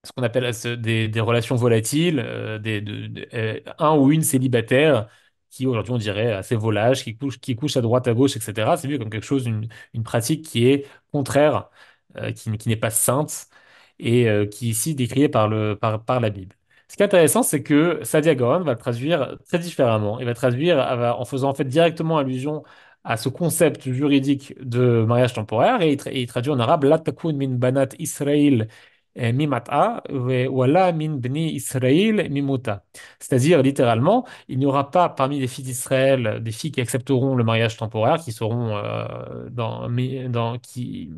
ce qu'on appelle des, des, relations volatiles, euh, des, un ou une célibataire qui aujourd'hui on dirait assez volage, qui couche, qui couche à droite, à gauche, etc. C'est vu comme quelque chose, une, pratique qui est contraire, qui, n'est pas sainte et qui est ici décriée par, le, par la Bible. Ce qui est intéressant, c'est que Sadia Goran va le traduire très différemment. Il va traduire en faisant en fait directement allusion à ce concept juridique de mariage temporaire et il, traduit en arabe La min banat Israël eh, mimata wala min bni Israël mimuta. C'est-à-dire, littéralement, il n'y aura pas parmi les filles d'Israël des filles qui accepteront le mariage temporaire, qui seront euh, dans, dans, qui,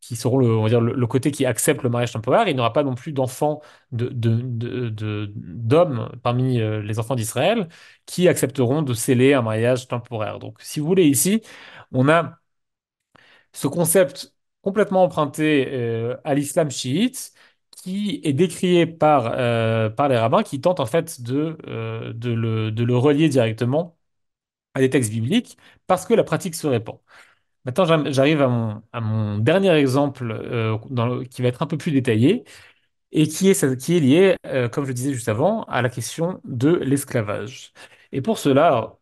qui seront le, côté qui accepte le mariage temporaire. Il n'y aura pas non plus d'enfants d'hommes parmi euh, les enfants d'Israël qui accepteront de sceller un mariage temporaire. Donc, si vous voulez, ici, on a ce concept complètement emprunté euh, à l'islam chiite qui est décrié par, euh, les rabbins qui tentent en fait de le relier directement à des textes bibliques parce que la pratique se répand. Maintenant, j'arrive à mon, dernier exemple euh, dans qui va être un peu plus détaillé et qui est, qui est lié, euh, comme je disais juste avant, à la question de l'esclavage. Et pour cela,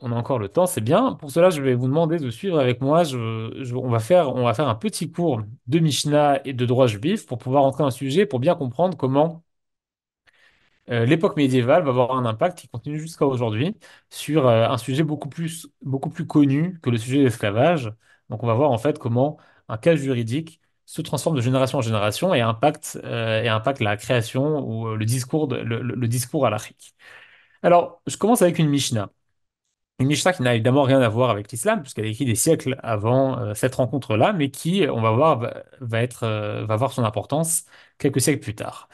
on a encore le temps, c'est bien. Pour cela, je vais vous demander de suivre avec moi. Je- on va faire, on va faire un petit cours de Mishnah et de droit juif pour pouvoir entrer dans le sujet, pour bien comprendre comment euh, l'époque médiévale va avoir un impact qui continue jusqu'à aujourd'hui sur euh, un sujet beaucoup plus, beaucoup plus connu que le sujet de l'esclavage. Donc on va voir en fait comment un cas juridique se transforme de génération en génération et impacte, euh, et impacte la création ou le discours, le, discours à l'Afrique. Alors, je commence avec une Mishnah. Une Mishnah qui n'a évidemment rien à voir avec l'islam, puisqu'elle est écrite des siècles avant cette rencontre-là, mais qui, on va voir, va, être, va avoir son importance quelques siècles plus tard.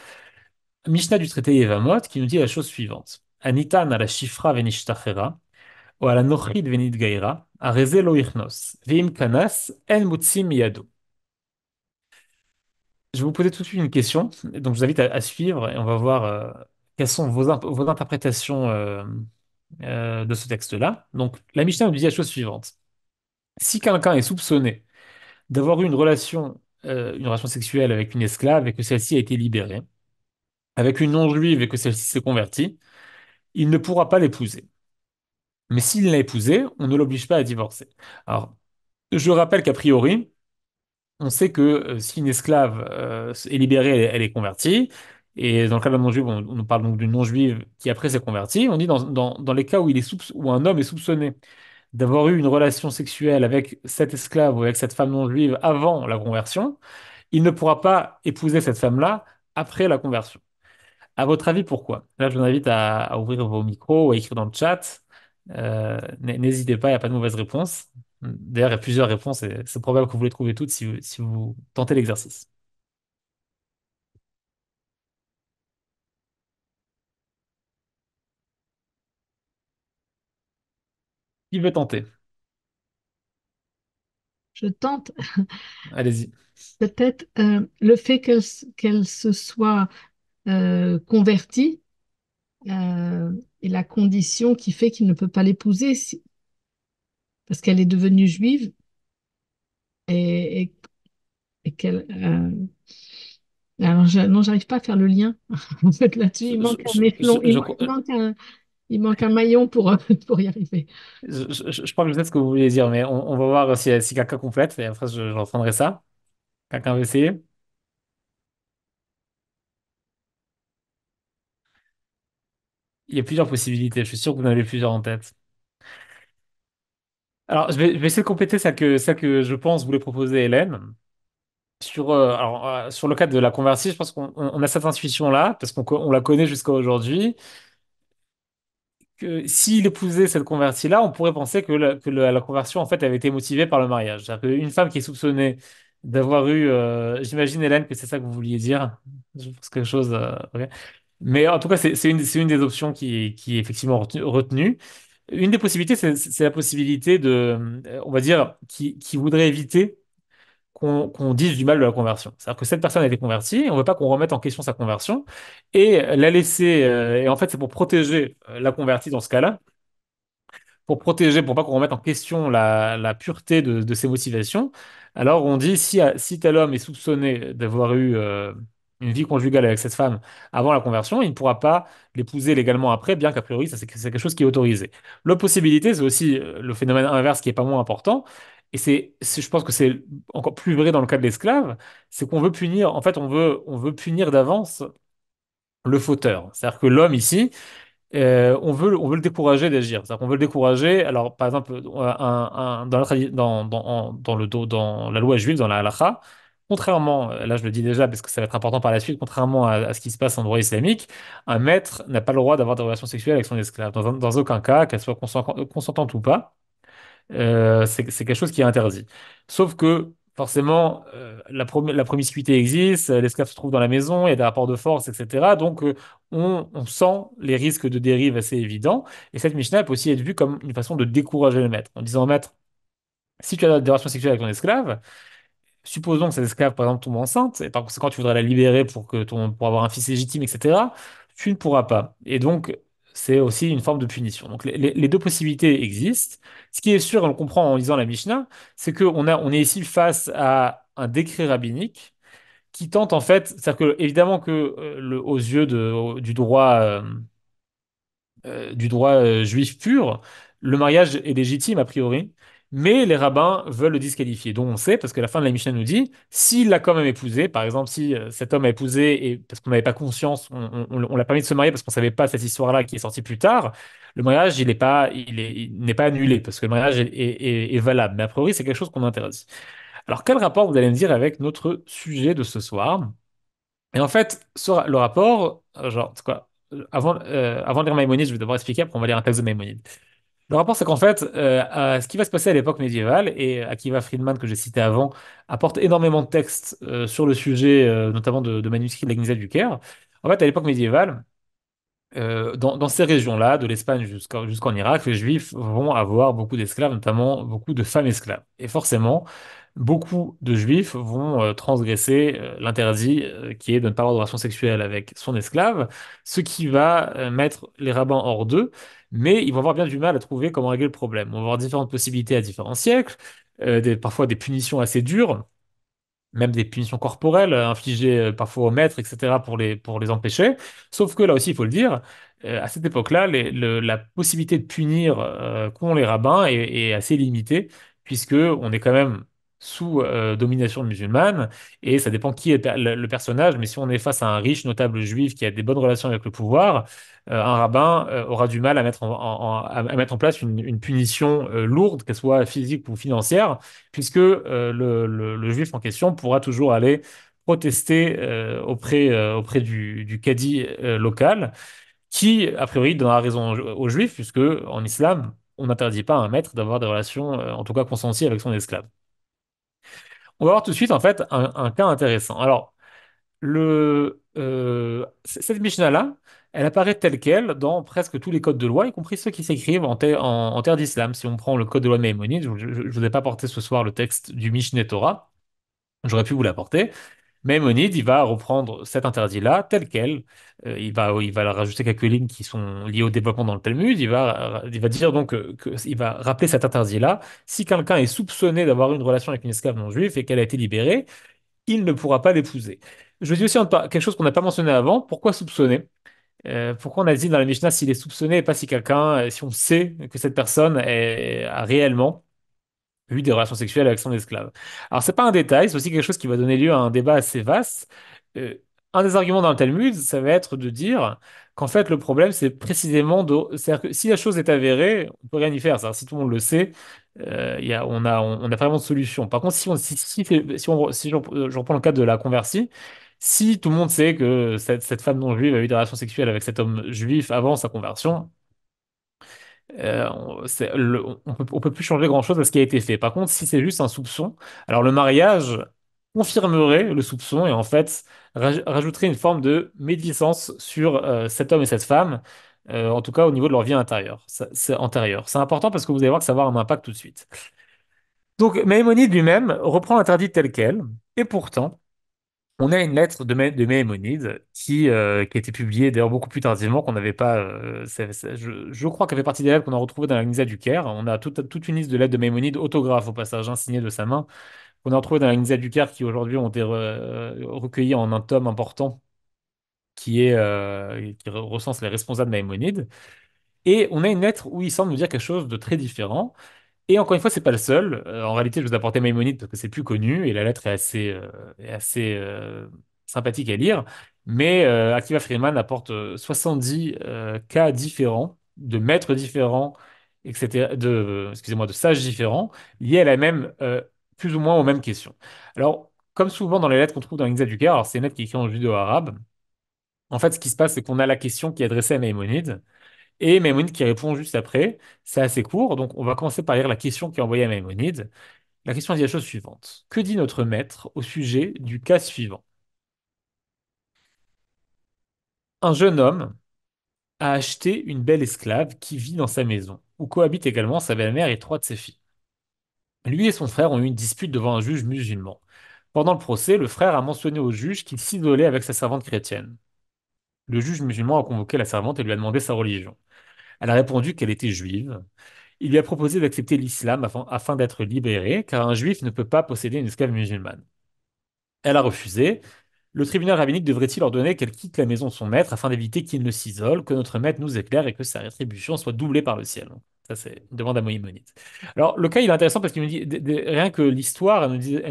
Mishnah du traité Yevamot qui nous dit la chose suivante. Anitan la shifra ou la venit mutsim Je vais vous poser tout de suite une question, donc je vous invite à, suivre et on va voir euh, quelles sont vos, interprétations euh, euh, de ce texte-là. Donc la Mishnah nous dit la chose suivante. Si quelqu'un est soupçonné d'avoir eu une relation, une relation sexuelle avec une esclave et que celle-ci a été libérée, avec une non-juive et que celle-ci s'est convertie, il ne pourra pas l'épouser. Mais s'il l'a épousée, on ne l'oblige pas à divorcer. Alors, je rappelle qu'a priori, on sait que euh, si une esclave euh, est libérée, elle, est convertie. Et dans le cas de la non-juive, on, nous parle donc d'une non-juive qui après s'est convertie. On dit dans, les cas où, il est un homme est soupçonné d'avoir eu une relation sexuelle avec cette esclave ou avec cette femme non-juive avant la conversion, il ne pourra pas épouser cette femme-là après la conversion. À votre avis, pourquoi? Là, je vous invite à, ouvrir vos micros ou à écrire dans le chat. Euh, n'hésitez pas, il n'y a pas de mauvaise réponse. D'ailleurs, il y a plusieurs réponses et c'est probable que vous les trouvez toutes si vous, tentez l'exercice. Qui veut tenter? Je tente Allez-y. peut-être euh, le fait qu'elle se soit euh, converti euh, et la condition qui fait qu'il ne peut pas l'épouser parce qu'elle est devenue juive et, et, qu'elle. Euh, alors, non, j'arrive pas à faire le lien. là-dessus, il manque un il, un, maillon pour, (laughs) pour y arriver. Je, crois que c'est ce que vous voulez dire, mais on, va voir si, si quelqu'un complète et après je, reprendrai ça. Quelqu'un veut essayer il y a plusieurs possibilités. Je suis sûr que vous en avez plusieurs en tête. Alors, je vais, essayer de compléter ça que, ça que je pense voulait proposer Hélène. Sur, euh, alors, euh, sur le cadre de la conversion je pense qu'on a cette intuition-là, parce qu'on la connaît jusqu'à aujourd'hui, que s'il épousait cette convertie-là, on pourrait penser que, la, conversion, en fait, avait été motivée par le mariage. Une femme qui est soupçonnée d'avoir eu... Euh, j'imagine, Hélène, que c'est ça que vous vouliez dire. Je pense quelque chose... Mais en tout cas, c'est une, une, des options qui, qui est effectivement retenue. Une des possibilités, c'est la possibilité de, euh, on va dire, qui, voudrait éviter qu'on dise du mal de la conversion. C'est-à-dire que cette personne a été convertie, on ne veut pas qu'on remette en question sa conversion et la laisser. Euh, et en fait, c'est pour protéger euh, la convertie dans ce cas-là, pour protéger, pour pas qu'on remette en question la, pureté de, ses motivations. Alors on dit si, si tel homme est soupçonné d'avoir eu une vie mhm. conjugale avec cette femme avant la conversion, il ne pourra pas l'épouser légalement après, bien qu'a priori, c'est quelque chose qui est autorisé. L'autre possibilité, c'est aussi euh, le phénomène inverse qui est pas moins important, et c'est, je pense que c'est encore plus vrai dans le cas de l'esclave, c'est qu'on veut punir, en fait, on veut, on veut punir d'avance le fauteur. C'est-à-dire que l'homme ici, euh, on, veut, on veut le décourager d'agir. cest veut le décourager. Alors, par exemple, euh, un, dans, la, dans, dans, dans, le, dans la loi juive, dans la halacha, contrairement, euh, là je le dis déjà parce que ça va être important par la suite, contrairement à, ce qui se passe en droit islamique, un maître n'a pas le droit d'avoir des relations sexuelles avec son esclave, dans, aucun cas, qu'elle soit consentante ou pas. Euh, c'est quelque chose qui est interdit. Sauf que forcément, euh, la, promiscuité existe, l'esclave se trouve dans la maison, il y a des rapports de force, etc. Donc, on, on, sent les risques de dérive assez évidents. Et cette Mishnah peut aussi être vue comme une façon de décourager le maître, en disant, maître, si tu as des relations sexuelles avec ton esclave, supposons que cette esclave, par exemple, tombe enceinte, et par conséquent, tu voudrais la libérer pour, que ton, pour avoir un fils légitime, etc., tu ne pourras pas. Et donc, c'est aussi une forme de punition. Donc, les, deux possibilités existent. Ce qui est sûr, on le comprend en lisant la Mishnah, c'est qu'on on est ici face à un décret rabbinique qui tente, en fait, c'est-à-dire que, évidemment, que euh, le, aux yeux de, du droit, euh, euh, du droit juif pur, le mariage est légitime, a priori mais les rabbins veulent le disqualifier. Donc on sait, parce que la fin de la Mishnah nous dit, s'il l'a quand même épousé, par exemple, si euh, cet homme a épousé, et parce qu'on n'avait pas conscience, on, l'a permis de se marier parce qu'on ne savait pas cette histoire-là qui est sortie plus tard, le mariage, il n'est pas, il pas annulé, parce que le mariage est, valable. Mais a priori, c'est quelque chose qu'on interdit. Alors quel rapport vous allez me dire avec notre sujet de ce soir Et en fait, le rapport, euh, genre, quoi, euh, avant, avant de lire Maïmonide, je vais d'abord expliquer, après on va lire un texte de Maïmonide. Le rapport, c'est qu'en fait, euh, ce qui va se passer à l'époque médiévale, et Akiva Friedman, que j'ai cité avant, apporte énormément de textes euh, sur le sujet, euh, notamment de, manuscrits de l'Église du Caire. En fait, à l'époque médiévale, dans, ces régions-là, de l'Espagne jusqu'en Irak, les Juifs vont avoir beaucoup d'esclaves, notamment beaucoup de femmes esclaves. Et forcément, beaucoup de juifs vont euh, transgresser euh, l'interdit euh, qui est de ne pas avoir de relation sexuelle avec son esclave, ce qui va mettre les rabbins hors d'eux, mais ils vont avoir bien du mal à trouver comment régler le problème. On va avoir différentes possibilités à différents siècles, parfois des punitions assez dures, même des punitions corporelles infligées parfois aux maîtres, etc., pour les, pour les empêcher. Sauf que là aussi, il faut le dire, à cette époque-là, la possibilité de punir qu'ont les rabbins est, est assez limitée, puisque on est quand même sous euh, domination musulmane, et ça dépend qui est le, personnage, mais si on est face à un riche notable juif qui a des bonnes relations avec le pouvoir, euh, un rabbin euh, aura du mal à mettre en, place une, punition lourde, qu'elle soit physique ou financière, puisque le, juif en question pourra toujours aller protester auprès, auprès du, du cadi local, qui, a priori, donnera raison aux Juifs, puisque en islam, on n'interdit pas à un maître d'avoir des relations, en tout cas consenties, avec son esclave on va voir tout de suite en fait un, cas intéressant. Alors, le, euh, cette Mishnah-là, elle apparaît telle qu'elle dans presque tous les codes de loi, y compris ceux qui s'écrivent en, terre d'islam. Si on prend le code de loi de Maïmonide, je ne vous ai pas porté ce soir le texte du Mishneh Torah, j'aurais pu vous l'apporter. Maimonide il va reprendre cet interdit-là tel quel. Euh, il va, il va rajouter quelques lignes qui sont liées au développement dans le Talmud. Il va, il dire donc euh, que, va rappeler cet interdit-là. Si quelqu'un est soupçonné d'avoir une relation avec une esclave non juive et qu'elle a été libérée, il ne pourra pas l'épouser. Je dis aussi quelque chose qu'on n'a pas mentionné avant. Pourquoi soupçonner euh, Pourquoi on a dit dans la Mishnah s'il est soupçonné et pas si quelqu'un, si on sait que cette personne est, a réellement eu des relations sexuelles avec son esclave. Alors c'est pas un détail, c'est aussi quelque chose qui va donner lieu à un débat assez vaste. Euh, un des arguments dans le Talmud, ça va être de dire qu'en fait le problème c'est précisément de, c'est-à-dire que si la chose est avérée, on peut rien y faire. si tout le monde le sait, euh, on n'a pas vraiment de solution. Par contre, si je, reprends le cas de la conversie, si tout le monde sait que cette, cette femme non juive a eu des relations sexuelles avec cet homme juif avant sa conversion, euh, on peut, peut plus changer grand-chose à ce qui a été fait. Par contre, si c'est juste un soupçon, alors le mariage confirmerait le soupçon et en fait rajouterait une forme de médicence sur euh, cet homme et cette femme, euh, en tout cas au niveau de leur vie intérieure. C'est antérieure. C'est important parce que vous allez voir que ça va avoir un impact tout de suite. Donc Maïmonide lui-même reprend l'interdit tel quel, et pourtant, on a une lettre de, Maïmonide de euh, qui, a été publiée d'ailleurs beaucoup plus tardivement, qu'on n'avait pas. Euh, je, crois qu'elle fait partie des lettres qu'on a retrouvées dans la Gnisa du Caire. On a toute, une liste de lettres de Maïmonide, autographe au passage, insignées hein, de sa main, qu'on a retrouvées dans la Gnisa du Caire qui aujourd'hui ont été euh, recueillies en un tome important qui, est, qui recense les responsables de Maïmonide. Et on a une lettre où il semble nous dire quelque chose de très différent. Et encore une fois, c'est pas le seul. Euh, en réalité, je vous apporté « Maïmonide parce que c'est plus connu et la lettre est assez, euh, assez euh, sympathique à lire. Mais Akiva Freeman apporte 70 cas différents, de maîtres différents, etc., de, excusez-moi, de sages différents, liés à la même, plus ou moins aux mêmes questions. Alors, comme souvent dans les lettres qu'on trouve dans l'Inza du Caire, alors c'est une lettre qui est écrite en judo-arabe. En fait, ce qui se passe, c'est qu'on a la question qui est adressée à Maïmonide et Maïmonide qui répond juste après. C'est assez court, donc on va commencer par lire la question qui est envoyée à Maïmonide. La question est la chose suivante. Que dit notre maître au sujet du cas suivant Un jeune homme a acheté une belle esclave qui vit dans sa maison, où cohabitent également sa belle-mère et trois de ses filles. Lui et son frère ont eu une dispute devant un juge musulman. Pendant le procès, le frère a mentionné au juge qu'il s'isolait avec sa servante chrétienne. Le juge musulman a convoqué la servante et lui a demandé sa religion. Elle a répondu qu'elle était juive. Il lui a proposé d'accepter l'islam afin, afin d'être libérée, car un juif ne peut pas posséder une esclave musulmane. Elle a refusé. Le tribunal rabbinique devrait-il ordonner qu'elle quitte la maison de son maître afin d'éviter qu'il ne s'isole, que notre maître nous éclaire et que sa rétribution soit doublée par le ciel Ça, c'est une demande à Moïmonide. Alors, le cas, il est intéressant parce qu'il nous dit, rien que l'histoire, elle nous, dit,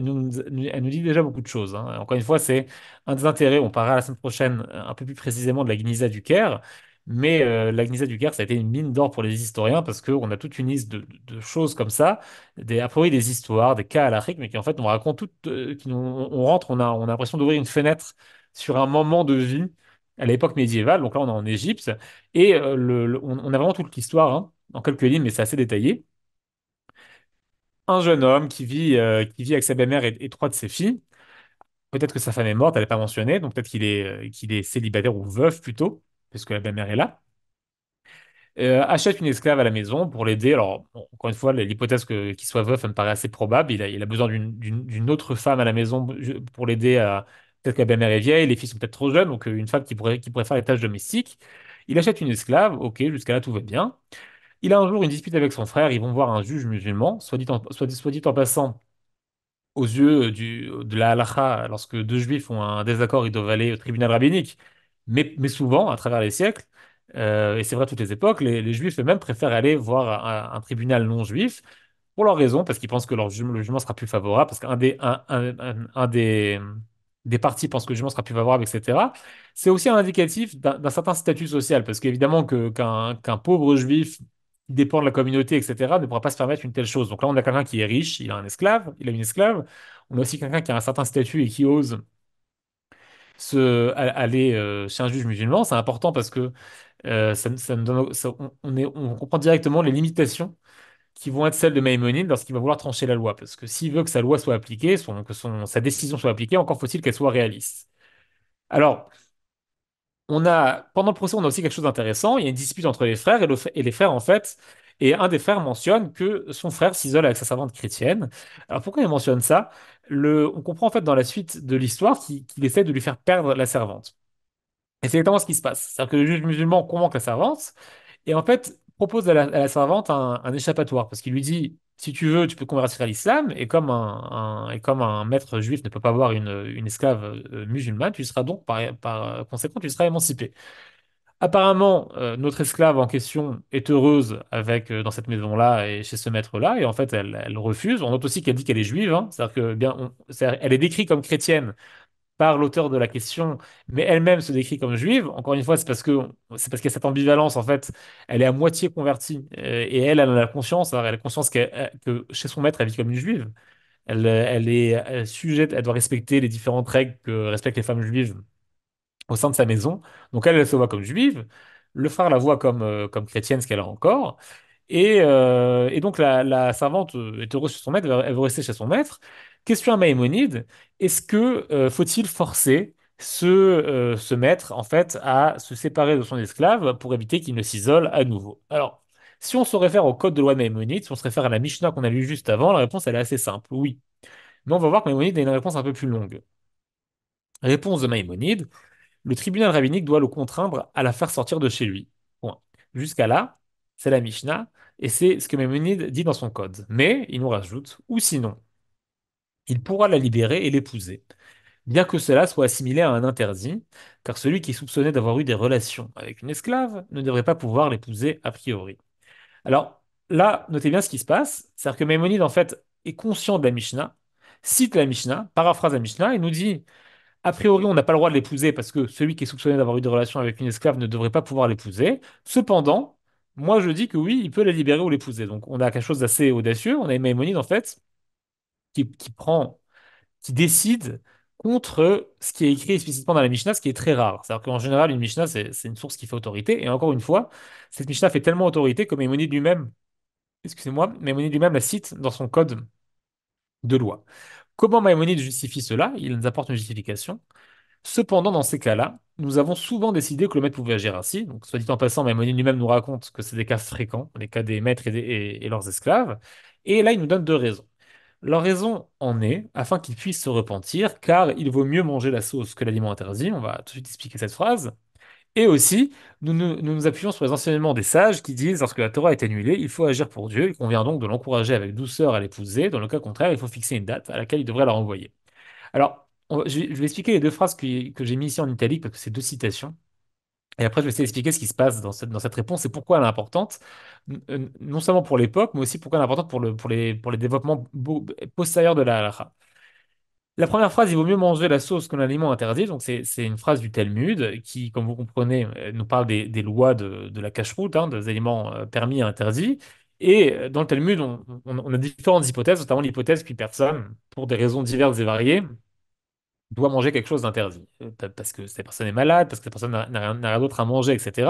nous, dit, déjà beaucoup de choses. Hein. Encore une fois, c'est un des intérêts. On parlera la semaine prochaine un peu plus précisément de la Guinisa du Caire. Mais euh, la du Caire, ça a été une mine d'or pour les historiens parce qu'on a toute une liste de, choses comme ça, des, a des histoires, des cas à l'Afrique, mais qui en fait on raconte tout, euh, qui, on, rentre, on a, on l'impression d'ouvrir une fenêtre sur un moment de vie à l'époque médiévale. Donc là, on est en Égypte et euh, on, a vraiment toute l'histoire en hein, quelques lignes, mais c'est assez détaillé. Un jeune homme qui vit, qui vit avec sa belle-mère et, trois de ses filles. Peut-être que sa femme est morte, elle n'est pas mentionnée, donc peut-être qu'il est, qu'il est célibataire ou veuf plutôt que la belle-mère est là, euh, achète une esclave à la maison pour l'aider. Alors, encore une fois, l'hypothèse qu'il soit veuf, me paraît assez probable. Il a, besoin d'une autre femme à la maison pour l'aider à. Peut-être que la belle-mère est vieille, les filles sont peut-être trop jeunes, donc euh, une femme qui pourrait, faire les tâches domestiques. Il achète une esclave, ok, jusqu'à là tout va bien. Il a un jour une dispute avec son frère, ils vont voir un juge musulman, soit dit en, passant, aux yeux de la halakha, lorsque deux juifs ont un désaccord, ils doivent aller au tribunal rabbinique mais, souvent, à travers les siècles, euh, et c'est vrai toutes les époques, les, juifs eux-mêmes préfèrent aller voir un, tribunal non juif pour leur raison, parce qu'ils pensent que leur le jugement sera plus favorable, parce qu'un des, un, des, des partis pense que le jugement sera plus favorable, etc. C'est aussi un indicatif d'un certain statut social, parce qu'évidemment qu'un pauvre juif dépend de la communauté, etc., ne pourra pas se permettre une telle chose. Donc là, on a quelqu'un qui est riche, il a un esclave, il a une esclave. On a aussi quelqu'un qui a un certain statut et qui ose se, aller euh, chez un juge musulman, c'est important parce que euh, ça, nous donne, on, on, comprend directement les limitations qui vont être celles de Maïmonide lorsqu'il va vouloir trancher la loi. Parce que s'il veut que sa loi soit appliquée, son, que sa décision soit appliquée, encore faut-il qu'elle soit réaliste. Alors, on a, pendant le procès, on a aussi quelque chose d'intéressant. Il y a une dispute entre les frères et, et les frères, en fait, et un des frères mentionne que son frère s'isole avec sa servante chrétienne. Alors pourquoi il mentionne ça le, on comprend en fait dans la suite de l'histoire qu'il essaie de lui faire perdre la servante. Et c'est exactement ce qui se passe. C'est-à-dire que le juge musulman convoque la servante et en fait propose à la, servante un, échappatoire parce qu'il lui dit si tu veux, tu peux convertir à l'islam et comme un, comme un maître juif ne peut pas avoir une, esclave euh, musulmane, tu seras donc par, par conséquent, tu seras émancipé. Apparemment, euh, notre esclave en question est heureuse avec euh, dans cette maison-là et chez ce maître-là, et en fait, elle, refuse. On note aussi qu'elle dit qu'elle est juive, hein. c'est-à-dire que eh bien, elle est décrite comme chrétienne par l'auteur de la question, mais elle-même se décrit comme juive. Encore une fois, c'est parce que c'est parce qu'il y a cette ambivalence en fait. Elle est à moitié convertie euh, et elle, elle a a conscience. Elle a conscience que chez son maître, elle vit comme une juive. Elle, est sujette, elle doit respecter les différentes règles que respectent les femmes juives au sein de sa maison. Donc elle, elle se voit comme juive, le frère la voit comme, euh, comme chrétienne, ce qu'elle a encore. Et, euh, et donc la, la, servante euh, est heureuse chez son maître, elle veut rester chez son maître. Question à Maïmonide, est-ce que faut-il forcer ce, ce maître en fait à se séparer de son esclave pour éviter qu'il ne s'isole à nouveau Alors, si on se réfère au code de loi Maïmonide, si on se réfère à la Mishnah qu'on a lue juste avant, la réponse elle est assez simple, oui. Mais on va voir que Maïmonide a une réponse un peu plus longue. Réponse de Maïmonide, le tribunal rabbinique doit le contraindre à la faire sortir de chez lui. Jusqu'à là, c'est la Mishnah, et c'est ce que Maimonide dit dans son code. Mais il nous rajoute, ou sinon, il pourra la libérer et l'épouser, bien que cela soit assimilé à un interdit, car celui qui soupçonnait d'avoir eu des relations avec une esclave ne devrait pas pouvoir l'épouser a priori. Alors là, notez bien ce qui se passe, c'est-à-dire que Maimonide en fait, est conscient de la Mishnah, cite la Mishnah, paraphrase la Mishnah, et nous dit a priori, on n'a pas le droit de l'épouser parce que celui qui est soupçonné d'avoir eu des relations avec une esclave ne devrait pas pouvoir l'épouser. Cependant, moi je dis que oui, il peut la libérer ou l'épouser. Donc on a quelque chose d'assez audacieux. On a une Maïmonide en fait qui, prend, qui décide contre ce qui est écrit explicitement dans la Mishnah, ce qui est très rare. C'est-à-dire qu'en général, une Mishnah, c'est, une source qui fait autorité. Et encore une fois, cette Mishnah fait tellement autorité que Maïmonide lui-même, excusez-moi, Maïmonide lui-même la cite dans son code de loi. Comment Maïmonide justifie cela Il nous apporte une justification. Cependant, dans ces cas-là, nous avons souvent décidé que le maître pouvait agir ainsi. Donc, soit dit en passant, Maïmonide lui-même nous raconte que c'est des cas fréquents, les cas des maîtres et, leurs esclaves. Et là, il nous donne deux raisons. Leur raison en est afin qu'ils puissent se repentir, car il vaut mieux manger la sauce que l'aliment interdit. On va tout de suite expliquer cette phrase. Et aussi, nous nous, appuyons sur les enseignements des sages qui disent lorsque la Torah est annulée, il faut agir pour Dieu. Il convient donc de l'encourager avec douceur à l'épouser. Dans le cas contraire, il faut fixer une date à laquelle il devrait la renvoyer. Alors, je, vais expliquer les deux phrases que, j'ai mises ici en italique parce que c'est deux citations. Et après, je vais essayer d'expliquer ce qui se passe dans cette, dans cette réponse et pourquoi elle est importante, euh, non seulement pour l'époque, mais aussi pourquoi elle est importante pour, le, pour, les, pour les développements postérieurs de la halakha. La première phrase, il vaut mieux manger la sauce qu'un aliment interdit. Donc, c'est, une phrase du Talmud qui, comme vous comprenez, euh, nous parle des, lois de, la cache hein, des aliments euh, permis et interdits. Et euh, dans le Talmud, on, a différentes hypothèses, notamment l'hypothèse qu'une personne, pour des raisons diverses et variées, doit manger quelque chose d'interdit. Parce que cette personne est malade, parce que cette personne n'a, rien d'autre à manger, etc.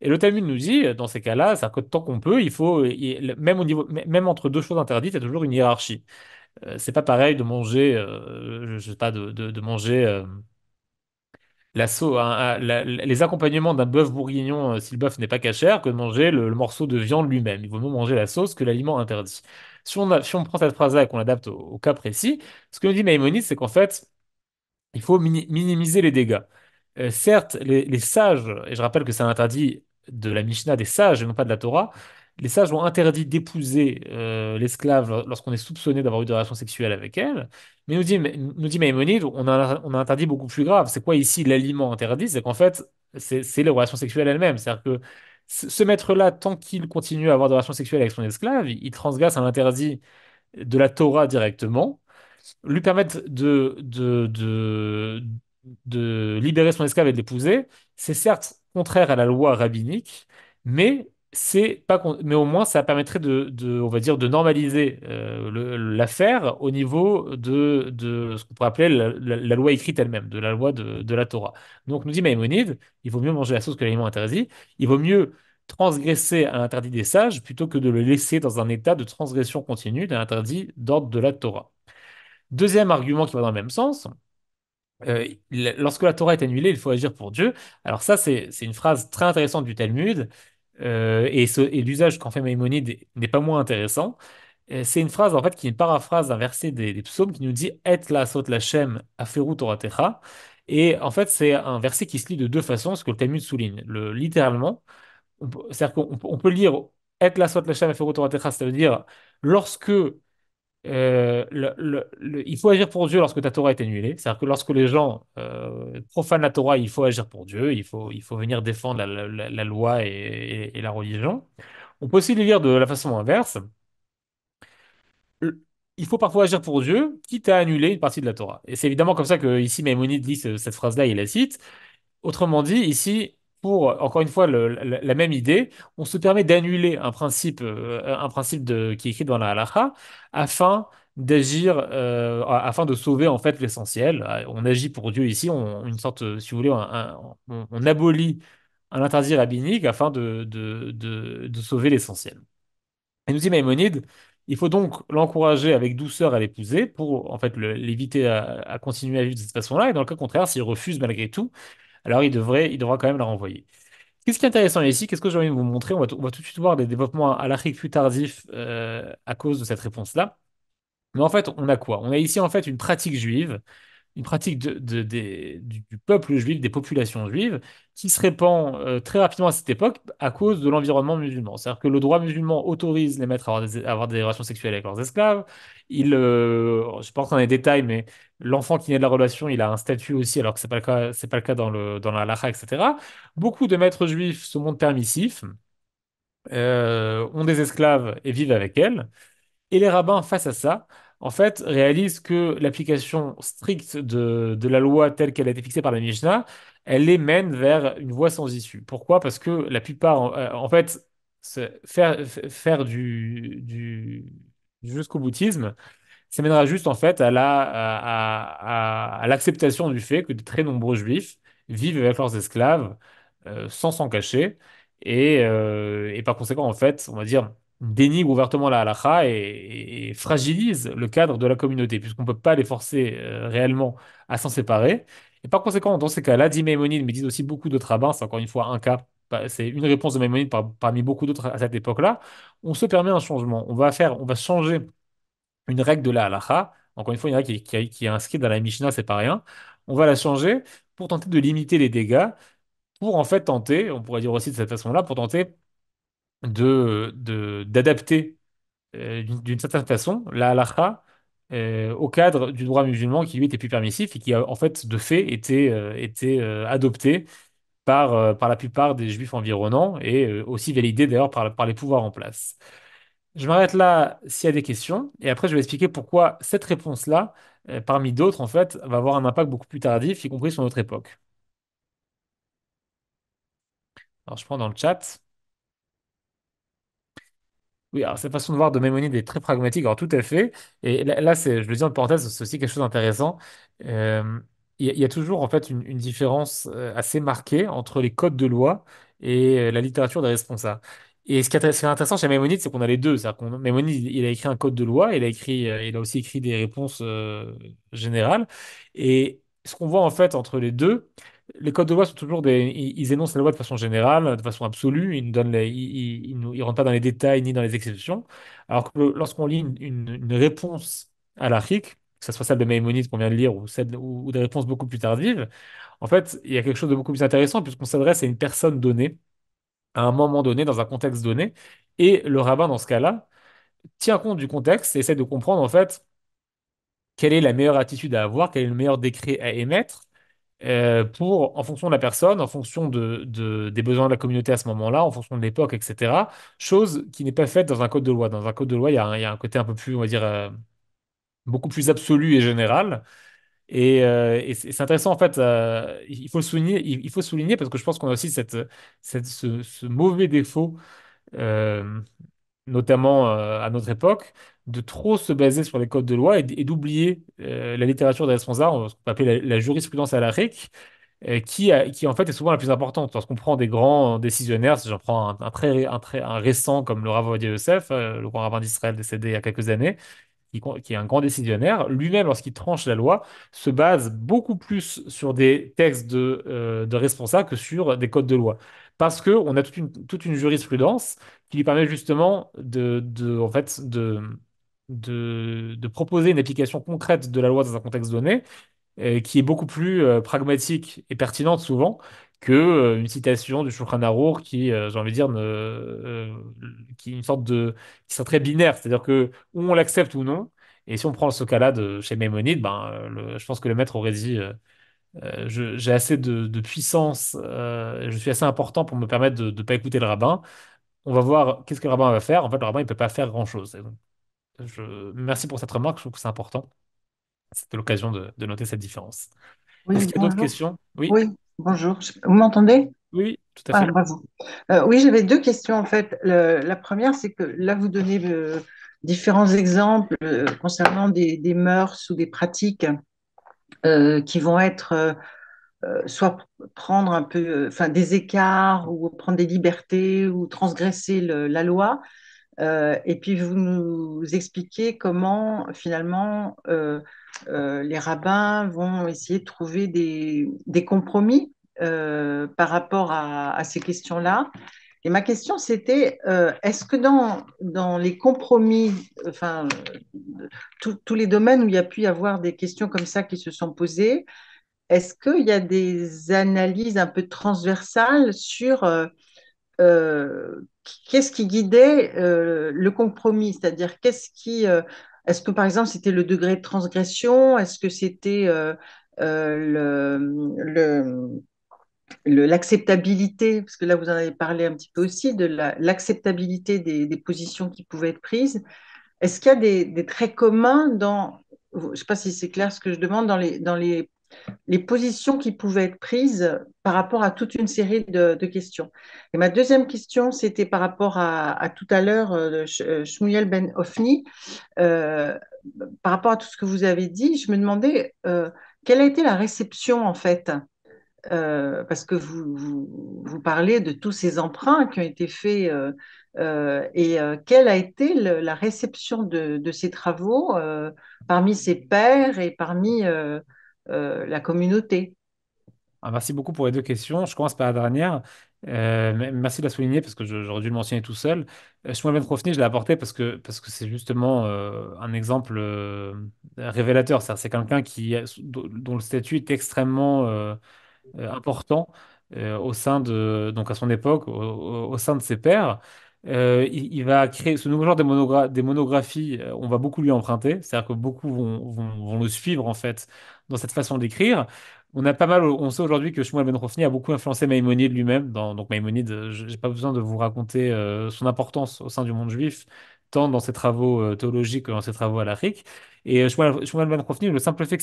Et le Talmud nous dit, dans ces cas-là, ça que tant qu'on peut, il faut, même, au niveau, même entre deux choses interdites, il y a toujours une hiérarchie. Euh, c'est pas pareil de manger, euh, je sais pas, de, manger euh, les accompagnements d'un bœuf bourguignon si le bœuf n'est pas cachère que de manger le, morceau de viande lui-même. Il vaut mieux manger la sauce que l'aliment interdit. Si on, prend cette phrase-là et qu'on l'adapte au, cas précis, ce que nous dit Maïmonide, c'est qu'en fait, il faut minimiser les dégâts. certes, les, les sages, et je rappelle que c'est un interdit de la Mishnah des sages et non pas de la Torah, les sages ont interdit d'épouser euh, l'esclave lorsqu'on est soupçonné d'avoir eu des relations sexuelles avec elle. Mais nous dit, nous dit Maïmonide, on a, on a interdit beaucoup plus grave. C'est quoi ici l'aliment interdit C'est qu'en fait, c'est les relations sexuelles elles-mêmes. C'est-à-dire que ce maître-là, tant qu'il continue à avoir des relations sexuelles avec son esclave, il transgresse un interdit de la Torah directement, lui permettre de, de, de, de libérer son esclave et de l'épouser, c'est certes contraire à la loi rabbinique, mais c'est pas mais au moins ça permettrait de, on va dire de normaliser euh, l'affaire au niveau de, ce qu'on pourrait appeler la, loi écrite elle-même de la loi de, la Torah donc nous dit Maïmonide il vaut mieux manger la sauce que l'aliment interdit il vaut mieux transgresser un interdit des sages plutôt que de le laisser dans un état de transgression continue d'un interdit d'ordre de la Torah deuxième argument qui va dans le même sens euh, lorsque la Torah est annulée, il faut agir pour Dieu. Alors ça, c'est une phrase très intéressante du Talmud euh, et, l'usage qu'en fait Maïmonide n'est pas moins intéressant. Euh, c'est une phrase en fait qui est une paraphrase d'un verset des, psaumes qui nous dit Et la aferu Et en fait, c'est un verset qui se lit de deux façons, ce que le Talmud souligne. Le, littéralement, c'est-à-dire qu'on peut lire Et la sot la aferu ça veut dire lorsque euh, le, il faut agir pour Dieu lorsque ta Torah est annulée. C'est-à-dire que lorsque les gens euh, profanent la Torah, il faut agir pour Dieu, il faut, il faut venir défendre la, loi et, la religion. On peut aussi le lire de la façon inverse. Il faut parfois agir pour Dieu, quitte à annuler une partie de la Torah. Et c'est évidemment comme ça que ici Maïmonide dit cette phrase-là et la cite. Autrement dit, ici, pour, encore une fois, la, même idée, on se permet d'annuler un principe, euh, un principe qui est écrit dans la halakha afin d'agir, euh, afin de sauver en fait l'essentiel. Euh, on agit pour Dieu ici, on, une sorte, si vous voulez, on, abolit un interdit rabbinique afin de, sauver l'essentiel. Et nous dit Maïmonide, il faut donc l'encourager avec douceur à l'épouser pour en fait l'éviter à, continuer à vivre de cette façon-là. Et dans le cas contraire, s'il refuse malgré tout, alors il, devrait, il devra quand même la renvoyer. Qu'est-ce qui est intéressant ici Qu'est-ce que j'ai envie de vous montrer on va, tout de suite voir des développements à halachiques plus tardifs euh, à cause de cette réponse-là. Mais en fait, on a quoi On a ici en fait une pratique juive une pratique de, du peuple juif, des populations juives, qui se répand euh, très rapidement à cette époque à cause de l'environnement musulman. C'est-à-dire que le droit musulman autorise les maîtres à avoir des, relations sexuelles avec leurs esclaves. Il, euh, je pense dans les détails, mais l'enfant qui naît de la relation, il a un statut aussi, alors que ce n'est pas, le cas, pas le cas dans, le, dans la lacha, etc. Beaucoup de maîtres juifs se montrent permissifs, euh, ont des esclaves et vivent avec elles. Et les rabbins, face à ça, en fait, réalise que l'application stricte de, la loi telle qu'elle a été fixée par la Mishnah, elle les mène vers une voie sans issue. Pourquoi Parce que la plupart, en, euh, fait, faire, du, du, jusqu'au bouddhisme, ça mènera juste en fait à l'acceptation la, à, du fait que de très nombreux juifs vivent avec leurs esclaves euh, sans s'en cacher. Euh, et par conséquent, en fait, on va dire, dénigre ouvertement la halakha et, fragilise le cadre de la communauté, puisqu'on ne peut pas les forcer euh, réellement à s'en séparer. Et par conséquent, dans ces cas-là, dit mais disent aussi beaucoup d'autres rabbins, c'est encore une fois un cas, bah, c'est une réponse de maimonide par, parmi beaucoup d'autres à cette époque-là, on se permet un changement. On va faire, on va changer une règle de la halakha, encore une fois, une règle qui, est inscrite dans la Mishnah, c'est pas rien, on va la changer pour tenter de limiter les dégâts, pour en fait tenter, on pourrait dire aussi de cette façon-là, pour tenter de, d'adapter euh, d'une certaine façon la halakha euh, au cadre du droit musulman qui lui était plus permissif et qui a en fait de fait était euh, adopté par, par la plupart des juifs environnants et aussi validé d'ailleurs par, par les pouvoirs en place. Je m'arrête là s'il y a des questions et après je vais expliquer pourquoi cette réponse-là, parmi d'autres en fait, va avoir un impact beaucoup plus tardif, y compris sur notre époque. Alors je prends dans le chat. Oui, alors cette façon de voir de Maïmonide est très pragmatique, alors tout à fait. Et là, c'est, je le dis en parenthèse, c'est aussi quelque chose d'intéressant. Euh, il y, a toujours en fait une, différence euh, assez marquée entre les codes de loi et euh, la littérature des responsables. Et ce qui est intéressant chez Maïmonide, c'est qu'on a les deux. cest à il a écrit un code de loi, il a écrit, il a aussi écrit des réponses générales. Et ce qu'on voit en fait entre les deux, les codes de loi sont toujours des. Ils énoncent la loi de façon générale, de façon absolue. Ils ne donnent ils, rentrent pas dans les détails ni dans les exceptions. Alors que lorsqu'on lit une, réponse à l'article, que ce soit celle de Maïmonide qu'on vient de lire ou, des réponses beaucoup plus tardives, en fait, il y a quelque chose de beaucoup plus intéressant puisqu'on s'adresse à une personne donnée, à un moment donné, dans un contexte donné. Et le rabbin, dans ce cas-là, tient compte du contexte et essaie de comprendre, en fait, quelle est la meilleure attitude à avoir, quel est le meilleur décret à émettre euh, pour, en fonction de la personne, en fonction de, des besoins de la communauté à ce moment-là, en fonction de l'époque, etc. Chose qui n'est pas faite dans un code de loi. Dans un code de loi, il y a un, côté un peu plus, on va dire, euh, beaucoup plus absolu et général. Et, euh, c'est intéressant, en fait, il, faut souligner, il, faut souligner, parce que je pense qu'on a aussi cette, cette, ce, mauvais défaut notamment euh, à notre époque, de trop se baser sur les codes de loi et, d'oublier euh, la littérature des responsables, ce qu'on appelle la, jurisprudence à la euh, qui, en fait est souvent la plus importante. Lorsqu'on prend des grands décisionnaires, si j'en prends un, très, récent comme le Rav Youssef Yosef, le grand rabbin d'Israël décédé il y a quelques années, qui, est un grand décisionnaire, lui-même, lorsqu'il tranche la loi, se base beaucoup plus sur des textes de responsables que sur des codes de loi parce qu'on a toute une, jurisprudence qui lui permet justement de, en fait, de, de, proposer une application concrète de la loi dans un contexte donné euh, qui est beaucoup plus euh, pragmatique et pertinente souvent que euh, une citation du Shulchan Arour qui, j'ai envie de dire, ne, qui une sorte de... qui serait très binaire, c'est-à-dire que on l'accepte ou non, et si on prend ce cas-là de chez Maimonide, ben, je pense que le maître aurait dit euh, j'ai assez de, de puissance, euh, je suis assez important pour me permettre de ne pas écouter le rabbin. On va voir qu'est-ce que le rabbin va faire. En fait, le rabbin, il ne peut pas faire grand-chose. Je... Merci pour cette remarque, je trouve que c'est important. C'était l'occasion de, de, noter cette différence. Est-ce qu'il y a d'autres questions oui. bonjour. Vous m'entendez Oui, tout à ah, fait. Euh, oui, j'avais deux questions en fait. la première, c'est que là, vous donnez différents exemples concernant des, des mœurs ou des pratiques euh, qui vont être euh, euh, soit prendre un peu, enfin des écarts ou prendre des libertés ou transgresser la loi. et puis vous nous expliquez comment finalement les rabbins vont essayer de trouver des, compromis par rapport à ces questions-là et ma question, c'était euh, est-ce que dans, dans les compromis, enfin, tous les domaines où il y a pu y avoir des questions comme ça qui se sont posées, est-ce qu'il y a des analyses un peu transversales sur euh, euh, qu'est-ce qui guidait le compromis C'est-à-dire, qu'est-ce qui. est-ce que par exemple c'était le degré de transgression Est-ce que c'était le l'acceptabilité, parce que là vous en avez parlé un petit peu aussi, de l'acceptabilité des, positions qui pouvaient être prises, est-ce qu'il y a des, traits communs dans, je ne sais pas si c'est clair ce que je demande, dans les, dans les, positions qui pouvaient être prises par rapport à toute une série de, questions Et ma deuxième question, c'était par rapport à, tout à l'heure, euh, euh, Shmuel Ben ofni euh, par rapport à tout ce que vous avez dit, je me demandais quelle a été la réception en fait euh, parce que vous, vous, parlez de tous ces emprunts qui ont été faits euh, euh, et quelle a été la réception de, de ces travaux parmi ses pairs et parmi la communauté ah, Merci beaucoup pour les deux questions. Je commence par la dernière. merci de la souligner parce que j'aurais dû le mentionner tout seul. Je Shmuel trop Profni, je l'ai apporté parce que c'est parce que justement un exemple révélateur. C'est quelqu'un qui, dont le statut est extrêmement euh, important euh, au sein de, donc à son époque, au, sein de ses pères euh, il, va créer ce nouveau genre des, des monographies, on va beaucoup lui emprunter, c'est-à-dire que beaucoup vont, le suivre en fait dans cette façon d'écrire. On a pas mal, on sait aujourd'hui que Shmuel Ben a beaucoup influencé Maïmonide lui-même. Donc Maïmonide, j'ai pas besoin de vous raconter son importance au sein du monde juif, tant dans ses travaux théologiques que dans ses travaux à l'Afrique. Et Shmuel Ben le simple fait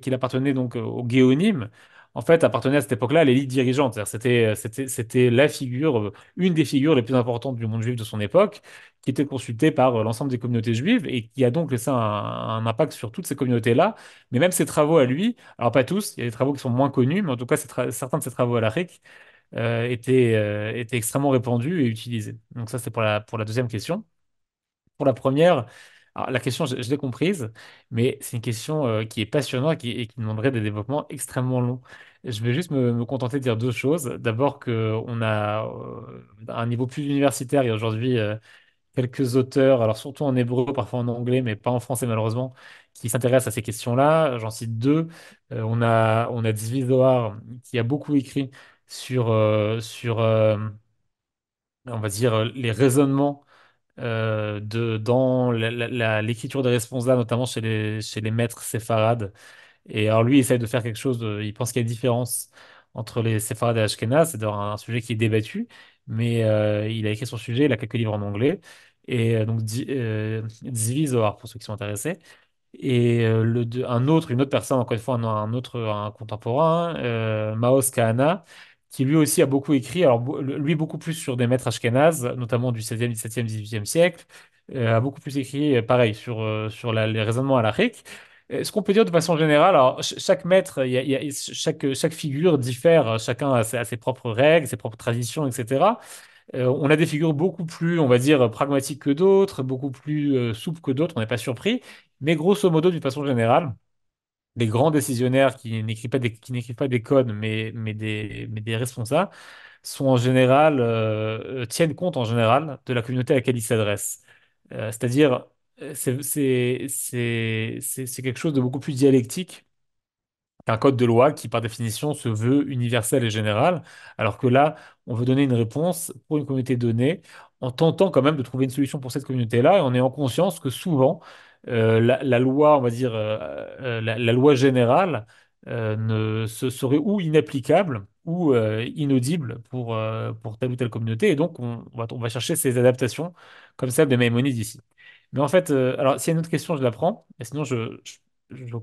qu'il appartenait donc au Géonim, en fait, appartenait à cette époque-là à l'élite dirigeante. Euh, c'était, la figure, euh, une des figures les plus importantes du monde juif de son époque, qui était consultée par euh, l'ensemble des communautés juives et qui a donc laissé un, impact sur toutes ces communautés-là. Mais même ses travaux à lui, alors pas tous, il y a des travaux qui sont moins connus, mais en tout cas, certains de ses travaux à l'Aric euh, étaient, extrêmement répandus et utilisés. Donc ça, c'est pour la deuxième question. Pour la première, alors, la question, je, l'ai comprise, mais c'est une question euh, qui est passionnante qui- et qui demanderait des développements extrêmement longs. Je vais juste me, contenter de dire deux choses. D'abord, qu'on a, euh, un niveau plus universitaire, il y a aujourd'hui euh, quelques auteurs, alors surtout en hébreu, parfois en anglais, mais pas en français malheureusement, qui s'intéressent à ces questions-là. J'en cite deux. on a, on a Zvi qui a beaucoup écrit sur, sur on va dire, les raisonnements euh, de, dans l'écriture des réponses là, notamment chez les, chez les maîtres séfarades. Et alors lui, il essaye de faire quelque chose, il pense qu'il y a une différence entre les séfarades et Ashkenaz c'est un, un sujet qui est débattu, mais euh, il a écrit son sujet, il a quelques livres en anglais, et euh, donc divise pour ceux qui sont intéressés. Et le, un autre, une autre personne, encore une fois, un, un autre un contemporain, Maos Kahana, qui lui aussi a beaucoup écrit, alors lui beaucoup plus sur des maîtres ashkénazes, notamment du 16e, 17e, 18e siècle, euh, a beaucoup plus écrit, euh, pareil, sur, euh, sur les raisonnements alachiques. Ce qu'on peut dire de façon générale, alors chaque maître, chaque, chaque figure diffère, chacun a ses, propres règles, ses propres traditions, etc. on a des figures beaucoup plus, on va dire, pragmatiques que d'autres, beaucoup plus souples que d'autres, on n'est pas surpris. Mais grosso modo, d'une façon générale, des grands décisionnaires qui n'écrivent pas des, qui n'écrivent pas des codes, mais, mais, des, responsables, sont en général, euh, euh, tiennent compte en général de la communauté à laquelle ils s'adressent. Euh, c'est-à-dire, c'est, c'est, c'est, c'est quelque chose de beaucoup plus dialectique qu'un code de loi qui, par définition, se veut universel et général, alors que là, on veut donner une réponse pour une communauté donnée, en tentant quand même de trouver une solution pour cette communauté-là, et en conscience que souvent, euh, la, loi, on va dire, euh, euh, la, loi générale ne, serait ou inapplicable ou inaudible pour, pour telle ou telle communauté. Et donc, on, va, on va, chercher ces adaptations comme celle de maimonides ici. Mais en fait, alors, s'il y a une autre question, je la prends. Et sinon, je, je,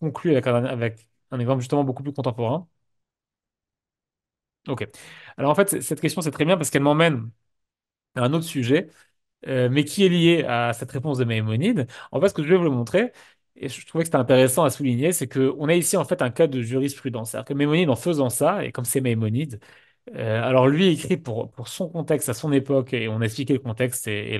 conclue avec un, avec un exemple justement beaucoup plus contemporain. Ok. Alors en fait, cette question, c'est très bien parce qu'elle m'emmène à un autre sujet euh, mais qui est lié à cette réponse de Maïmonide. En fait, ce que je vais vous le montrer, et je trouvais que c'était intéressant à souligner, c'est qu'on a ici en fait un cas de jurisprudence. C'est-à-dire que Maïmonide, en faisant ça, et comme c'est Maïmonide, euh, alors lui écrit pour, pour son contexte, à son époque, et on a expliqué le contexte et,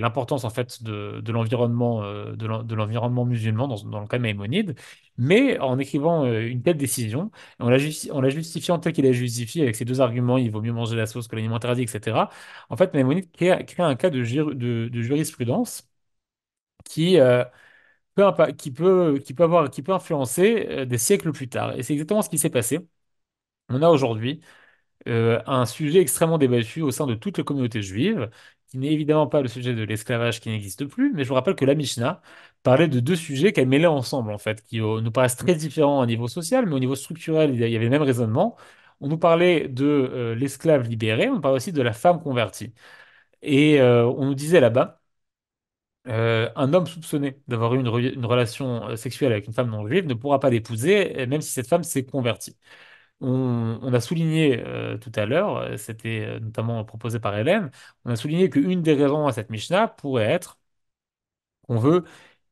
l'importance en fait de, euh, l'environnement musulman de dans, le cas de Maïmonide, mais en écrivant euh, une telle décision, on la, justifiant on la en tel qu'il la justifie avec ses deux arguments, il vaut mieux manger la sauce que l'aliment interdit, etc. En fait, Maïmonide crée, un cas de, de, jurisprudence qui qui peut qui peut avoir qui peut influencer des siècles plus tard. Et c'est exactement ce qui s'est passé. On a aujourd'hui euh, un sujet extrêmement débattu au sein de toute la communauté juive, qui n'est évidemment pas le sujet de l'esclavage qui n'existe plus, mais je vous rappelle que la Mishnah parlait de deux sujets qu'elle mêlait ensemble, en fait, qui euh, nous paraissent très différents au niveau social, mais au niveau structurel, il y avait le même raisonnement. On nous parlait de euh, l'esclave libéré, on parlait aussi de la femme convertie. Et on nous disait là-bas, un homme soupçonné d'avoir eu une, relation sexuelle avec une femme non juive ne pourra pas l'épouser, même si cette femme s'est convertie on, a souligné euh, tout à l'heure, euh, c'était euh, notamment proposé par Hélène, on a souligné qu'une des raisons à cette Mishnah pourrait être qu'on veut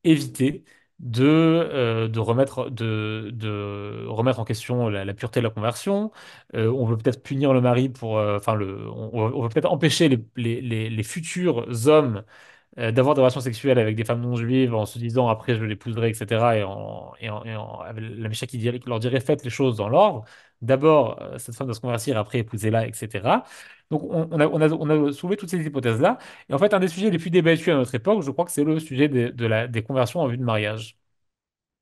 éviter de, remettre, de, remettre, en question la, pureté de la conversion. on veut peut-être punir le mari pour. Enfin, le, on, veut peut-être empêcher les, les, les, futurs hommes euh, d'avoir des relations sexuelles avec des femmes non juives en se disant après je l'épouserai, etc. Et, en, et, en, la mécha qui leur dirait faites les choses dans l'ordre. D'abord, euh, cette femme doit se convertir, après épouser la etc. Donc on, a, on, soulevé toutes ces hypothèses-là. Et en fait, un des sujets les plus débattus à notre époque, je crois que c'est le sujet de, la, des conversions en vue de mariage.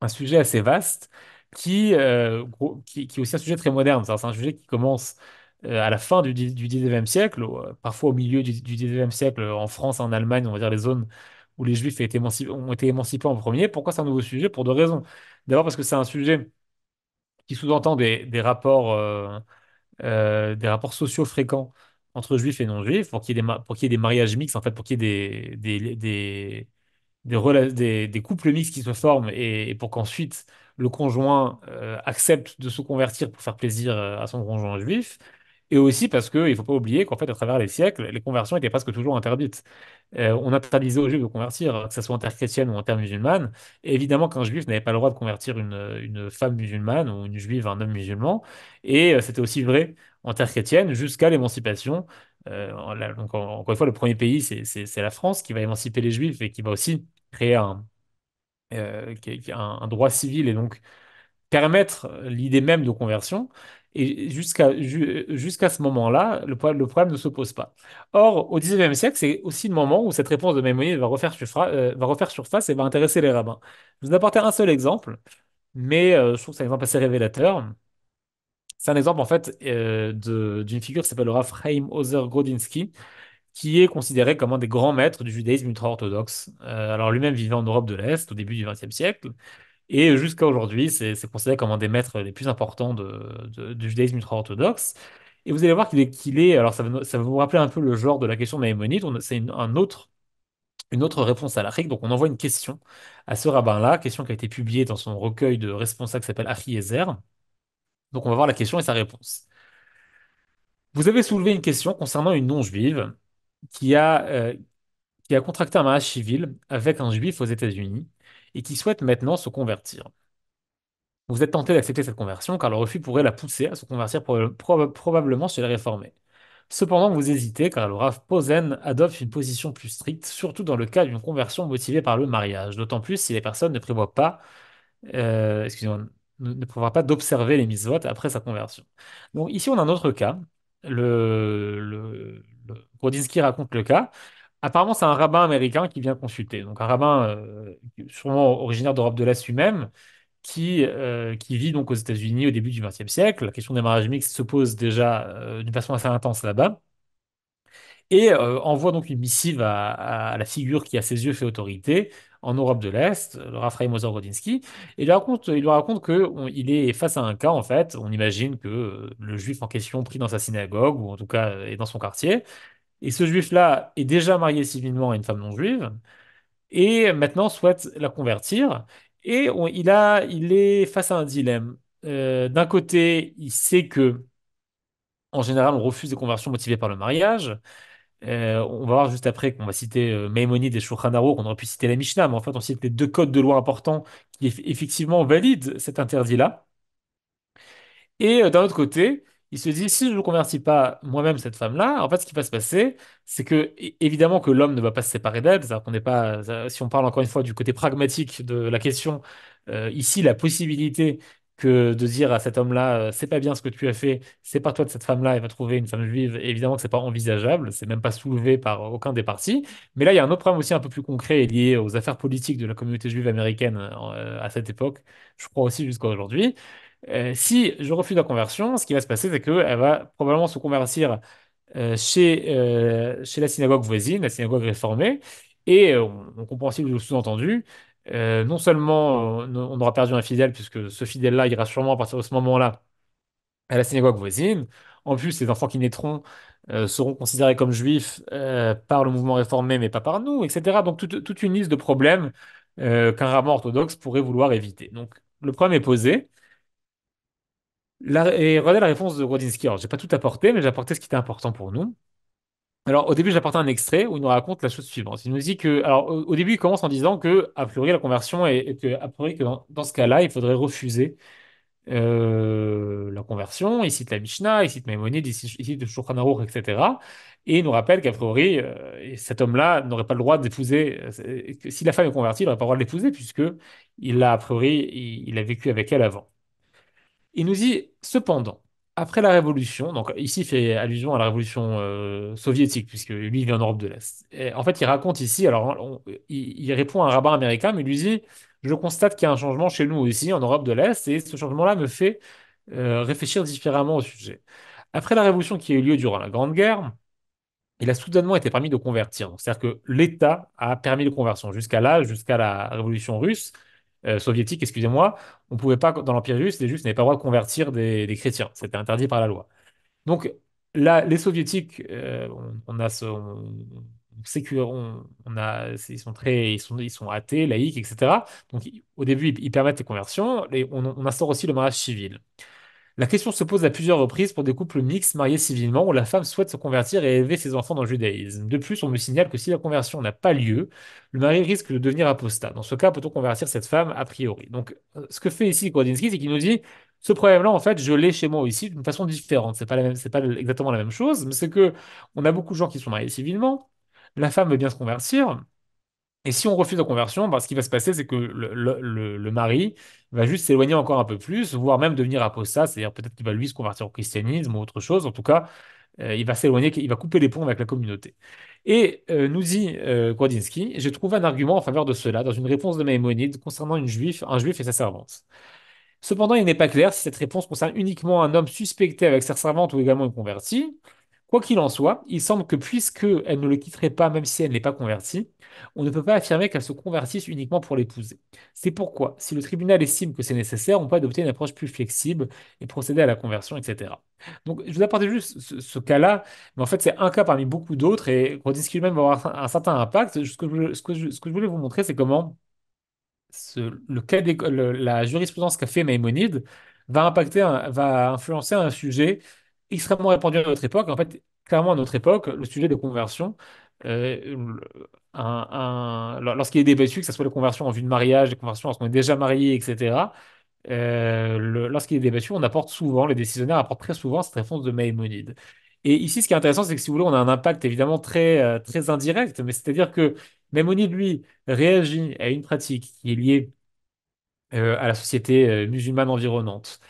Un sujet assez vaste qui, euh, qui, qui est aussi un sujet très moderne. C'est un sujet qui commence euh, à la fin du, du 19e siècle, euh, parfois au milieu du, du 19e siècle, euh, en France, en Allemagne, on va dire les zones où les juifs ont été émancipés en premier. Pourquoi c'est un nouveau sujet Pour deux raisons. D'abord parce que c'est un sujet qui sous-entend des, rapports, des rapports sociaux fréquents entre juifs et non-juifs, pour qu'il y, ait des mariages mixtes, en fait, pour qu'il y ait des, des, des, couples mixtes qui se forment et, pour qu'ensuite le conjoint accepte de se convertir pour faire plaisir à son conjoint juif. Et aussi parce qu'il ne faut pas oublier qu'en fait, à travers les siècles, les conversions étaient presque toujours interdites. Euh, on interdisait aux juifs de convertir, que ce soit en terre chrétienne ou en terre musulmane. évidemment qu'un juif n'avait pas le droit de convertir une, une femme musulmane ou une juive à un homme musulman. Et euh, c'était aussi vrai en terre chrétienne jusqu'à l'émancipation. Euh, donc, encore une fois, le premier pays, c'est la France qui va émanciper les juifs et qui va aussi créer un, euh, un, un droit civil et donc permettre l'idée même de conversion. Et jusqu'à jusqu'à ce moment-là, le, problème ne se pose pas. Or, au XIXe siècle, c'est aussi le moment où cette réponse de Maïmonide va refaire, euh, va refaire surface et va intéresser les rabbins. Je vous apporter un seul exemple, mais euh, je trouve que c'est un exemple assez révélateur. C'est un exemple, en fait, euh, de d'une figure qui s'appelle Raphaël Ozer Grodinsky, qui est considéré comme un des grands maîtres du judaïsme ultra-orthodoxe. alors, lui-même vivait en Europe de l'Est au début du XXe siècle. Et jusqu'à aujourd'hui, c'est considéré comme un des maîtres les plus importants de, du judaïsme ultra-orthodoxe. Et vous allez voir qu'il est, alors ça va, vous rappeler un peu le genre de la question de Maïmonide, c'est un autre, une autre réponse à l'Afrique. Donc on envoie une question à ce rabbin-là, question qui a été publiée dans son recueil de responsables qui s'appelle Achiezer. Donc on va voir la question et sa réponse. Vous avez soulevé une question concernant une non-juive qui a, euh, qui a contracté un mariage civil avec un juif aux États-Unis et qui souhaite maintenant se convertir. Vous êtes tenté d'accepter cette conversion car le refus pourrait la pousser à se convertir probablement sur les réformés. Cependant, vous hésitez car le Rav Posen adopte une position plus stricte, surtout dans le cas d'une conversion motivée par le mariage, d'autant plus si les personnes ne prévoient pas, euh, ne prévoient pas d'observer les mises votes après sa conversion. Donc ici, on a un autre cas. Le, le, raconte le cas. Apparemment, c'est un rabbin américain qui vient consulter. Donc, un rabbin euh, sûrement originaire d'Europe de l'Est lui-même, qui, euh, qui vit donc aux États-Unis au début du XXe siècle. La question des mariages mixtes se pose déjà euh, d'une façon assez intense là-bas. Et envoie donc une missive à, la figure qui, à ses yeux, fait autorité en Europe de l'Est, le Raphaël Moshe Rodinski. Et il lui raconte, raconte qu'il est face à un cas, en fait. On imagine que le juif en question, pris dans sa synagogue, ou en tout cas, est dans son quartier, et ce juif-là est déjà marié civilement à une femme non juive et maintenant souhaite la convertir. Et il, a, il est face à un dilemme. Euh, d'un côté, il sait que, en général, on refuse des conversions motivées par le mariage. Euh, on va voir juste après qu'on va citer euh, Maïmonide et qu'on aurait pu citer la Mishnah, mais en fait, on cite les deux codes de loi importants qui, effectivement, valident cet interdit-là. Et euh, d'un autre côté, il se dit, si je ne convertis pas moi-même cette femme-là, en fait, ce qui va se passer, c'est que, évidemment, que l'homme ne va pas se séparer d'elle. cest qu'on n'est pas, euh, si on parle encore une fois du côté pragmatique de la question, euh, ici, la possibilité que de dire à cet homme-là, euh, c'est pas bien ce que tu as fait, sépare-toi de cette femme-là et va trouver une femme juive, évidemment que c'est pas envisageable, c'est même pas soulevé par aucun des partis. Mais là, il y a un autre problème aussi un peu plus concret lié aux affaires politiques de la communauté juive américaine à cette époque, je crois aussi jusqu'à aujourd'hui, euh, si je refuse la conversion, ce qui va se passer, c'est qu'elle va probablement se convertir euh, chez, euh, chez la synagogue voisine, la synagogue réformée, et on, on comprend aussi le sous-entendu. non seulement on aura perdu un fidèle, puisque ce fidèle-là ira sûrement à partir de ce moment-là à la synagogue voisine, en plus, les enfants qui naîtront seront considérés comme juifs par le mouvement réformé, mais pas par nous, etc. Donc, toute, une liste de problèmes qu'un rabbin orthodoxe pourrait vouloir éviter. Donc, le problème est posé et regardez la réponse de Grodinski. Alors, j'ai pas tout apporté, mais j'ai apporté ce qui était important pour nous. Alors, au début, j'apportais un extrait où il nous raconte la chose suivante. Il nous dit que, alors, au, début, il commence en disant que, a priori, la conversion est, et que, a priori, que dans, ce cas-là, il faudrait refuser euh, la conversion. Il cite la Mishnah, il cite Maïmonide, il cite, de etc. Et il nous rappelle qu'a priori, euh, cet homme-là n'aurait pas le droit d'épouser. Euh, si la femme est convertie, il n'aurait pas le droit de l'épouser puisque il a, a priori, il a vécu avec elle avant. Il nous dit cependant, après la Révolution, donc ici il fait allusion à la Révolution euh, soviétique, puisque lui il vient en Europe de l'Est. En fait, il raconte ici, alors il, répond à un rabbin américain, mais il lui dit Je constate qu'il y a un changement chez nous ici en Europe de l'Est, et ce changement-là me fait euh, réfléchir différemment au sujet. Après la révolution qui a eu lieu durant la Grande Guerre, il a soudainement été permis de convertir. C'est-à-dire que l'État a permis de conversion jusqu'à là, jusqu'à la révolution russe. Euh, soviétiques, excusez-moi, on pouvait pas, dans l'Empire russe, les juifs n'avaient pas le droit de convertir des, chrétiens. C'était interdit par la loi. Donc là, les soviétiques, euh, on, a ce, on, on, a, ils sont très, ils sont, ils sont athées, laïcs, etc. Donc au début, ils, permettent les conversions. Et on, instaure aussi le mariage civil. La question se pose à plusieurs reprises pour des couples mixtes mariés civilement où la femme souhaite se convertir et élever ses enfants dans le judaïsme. De plus, on me signale que si la conversion n'a pas lieu, le mari risque de devenir apostat. Dans ce cas, peut-on convertir cette femme a priori Donc, euh, ce que fait ici Gordinsky, c'est qu'il nous dit ce problème-là, en fait, je l'ai chez moi ici d'une façon différente. C'est pas la même, c'est pas exactement la même chose, mais c'est que on a beaucoup de gens qui sont mariés civilement. La femme veut bien se convertir. Et si on refuse la conversion, bah, ce qui va se passer, c'est que le, mari va juste s'éloigner encore un peu plus, voire même devenir apostat, c'est-à-dire peut-être qu'il va lui se convertir au christianisme ou autre chose. En tout cas, euh, il va s'éloigner, il va couper les ponts avec la communauté. Et euh, nous dit euh, j'ai trouvé un argument en faveur de cela dans une réponse de Maïmonide concernant une un juif et sa servante. Cependant, il n'est pas clair si cette réponse concerne uniquement un homme suspecté avec sa servante ou également un converti. Quoi qu'il en soit, il semble que puisque elle ne le quitterait pas même si elle n'est pas convertie, on ne peut pas affirmer qu'elle se convertisse uniquement pour l'épouser. C'est pourquoi, si le tribunal estime que c'est nécessaire, on peut adopter une approche plus flexible et procéder à la conversion, etc. Donc, je vous apporte juste ce, cas-là, mais en fait, c'est un cas parmi beaucoup d'autres et discute même va avoir un, certain impact. Ce que, je, voulais vous montrer, c'est comment le cas la jurisprudence qu'a fait Maïmonide va impacter, va influencer un sujet extrêmement répandu à notre époque. En fait, clairement, à notre époque, le sujet de conversion, euh, lorsqu'il est débattu, que ce soit les conversions en vue de mariage, les conversions lorsqu'on est déjà marié, etc., euh, lorsqu'il est débattu, on apporte souvent, les décisionnaires apportent très souvent cette réponse de Maïmonide. Et ici, ce qui est intéressant, c'est que si vous voulez, on a un impact évidemment très, euh, très indirect, mais c'est-à-dire que Maïmonide, lui, réagit à une pratique qui est liée à la société musulmane environnante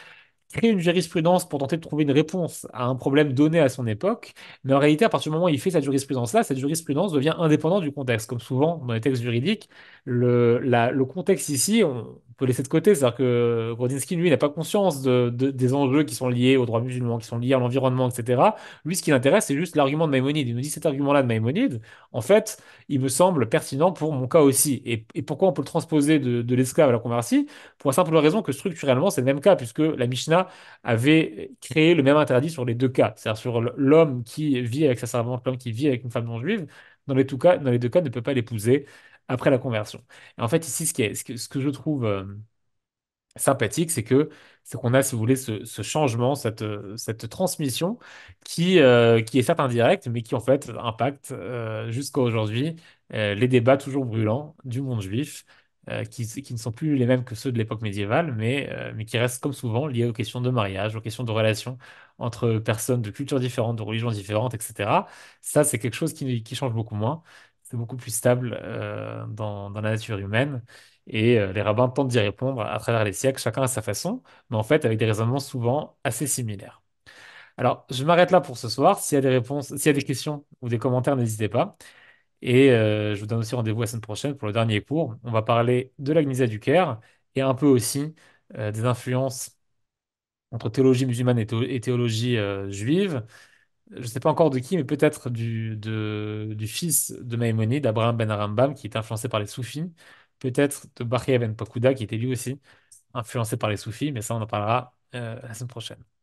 crée une jurisprudence pour tenter de trouver une réponse à un problème donné à son époque, mais en réalité, à partir du moment où il fait cette jurisprudence-là, cette jurisprudence devient indépendante du contexte. Comme souvent dans les textes juridiques, le, le contexte ici, on, peut laisser de côté. C'est-à-dire que Grodinski, lui, n'a pas conscience des enjeux qui sont liés aux droits musulmans, qui sont liés à l'environnement, etc. Lui, ce qui l'intéresse, c'est juste l'argument de Maïmonide. Il nous dit cet argument-là de Maïmonide, en fait, il me semble pertinent pour mon cas aussi. Et, pourquoi on peut le transposer de, l'esclave à la conversie Pour la simple raison que structurellement, c'est le même cas, puisque la Mishnah avait créé le même interdit sur les deux cas. C'est-à-dire sur l'homme qui vit avec sa servante, l'homme qui vit avec une femme non juive. Dans les, cas, dans les deux cas, ne peut pas l'épouser après la conversion. Et en fait, ici, ce, qui est, ce, que, je trouve euh, sympathique, c'est que c'est qu'on a, si vous voulez, ce, changement, cette, cette transmission qui, euh, qui est certes indirecte, mais qui en fait impacte euh, jusqu'à aujourd'hui les débats toujours brûlants du monde juif. Qui, qui, ne sont plus les mêmes que ceux de l'époque médiévale, mais, mais qui restent comme souvent liés aux questions de mariage, aux questions de relations entre personnes de cultures différentes, de religions différentes, etc. Ça, c'est quelque chose qui, qui change beaucoup moins c'est beaucoup plus stable euh, dans, la nature humaine. Et euh, les rabbins tentent d'y répondre à travers les siècles, chacun à sa façon, mais en fait avec des raisonnements souvent assez similaires. Alors, je m'arrête là pour ce soir. S'il y a des réponses, s'il y a des questions ou des commentaires, n'hésitez pas. Et euh, je vous donne aussi rendez-vous la semaine prochaine pour le dernier cours. On va parler de la du Caire et un peu aussi des influences entre théologie musulmane et, théologie juive, je ne sais pas encore de qui, mais peut-être du, fils de Maïmonide, d'Abraham ben Arambam, qui est influencé par les soufis, peut-être de Bahia ben Pakouda, qui était lui aussi influencé par les soufis, mais ça, on en parlera euh, la semaine prochaine.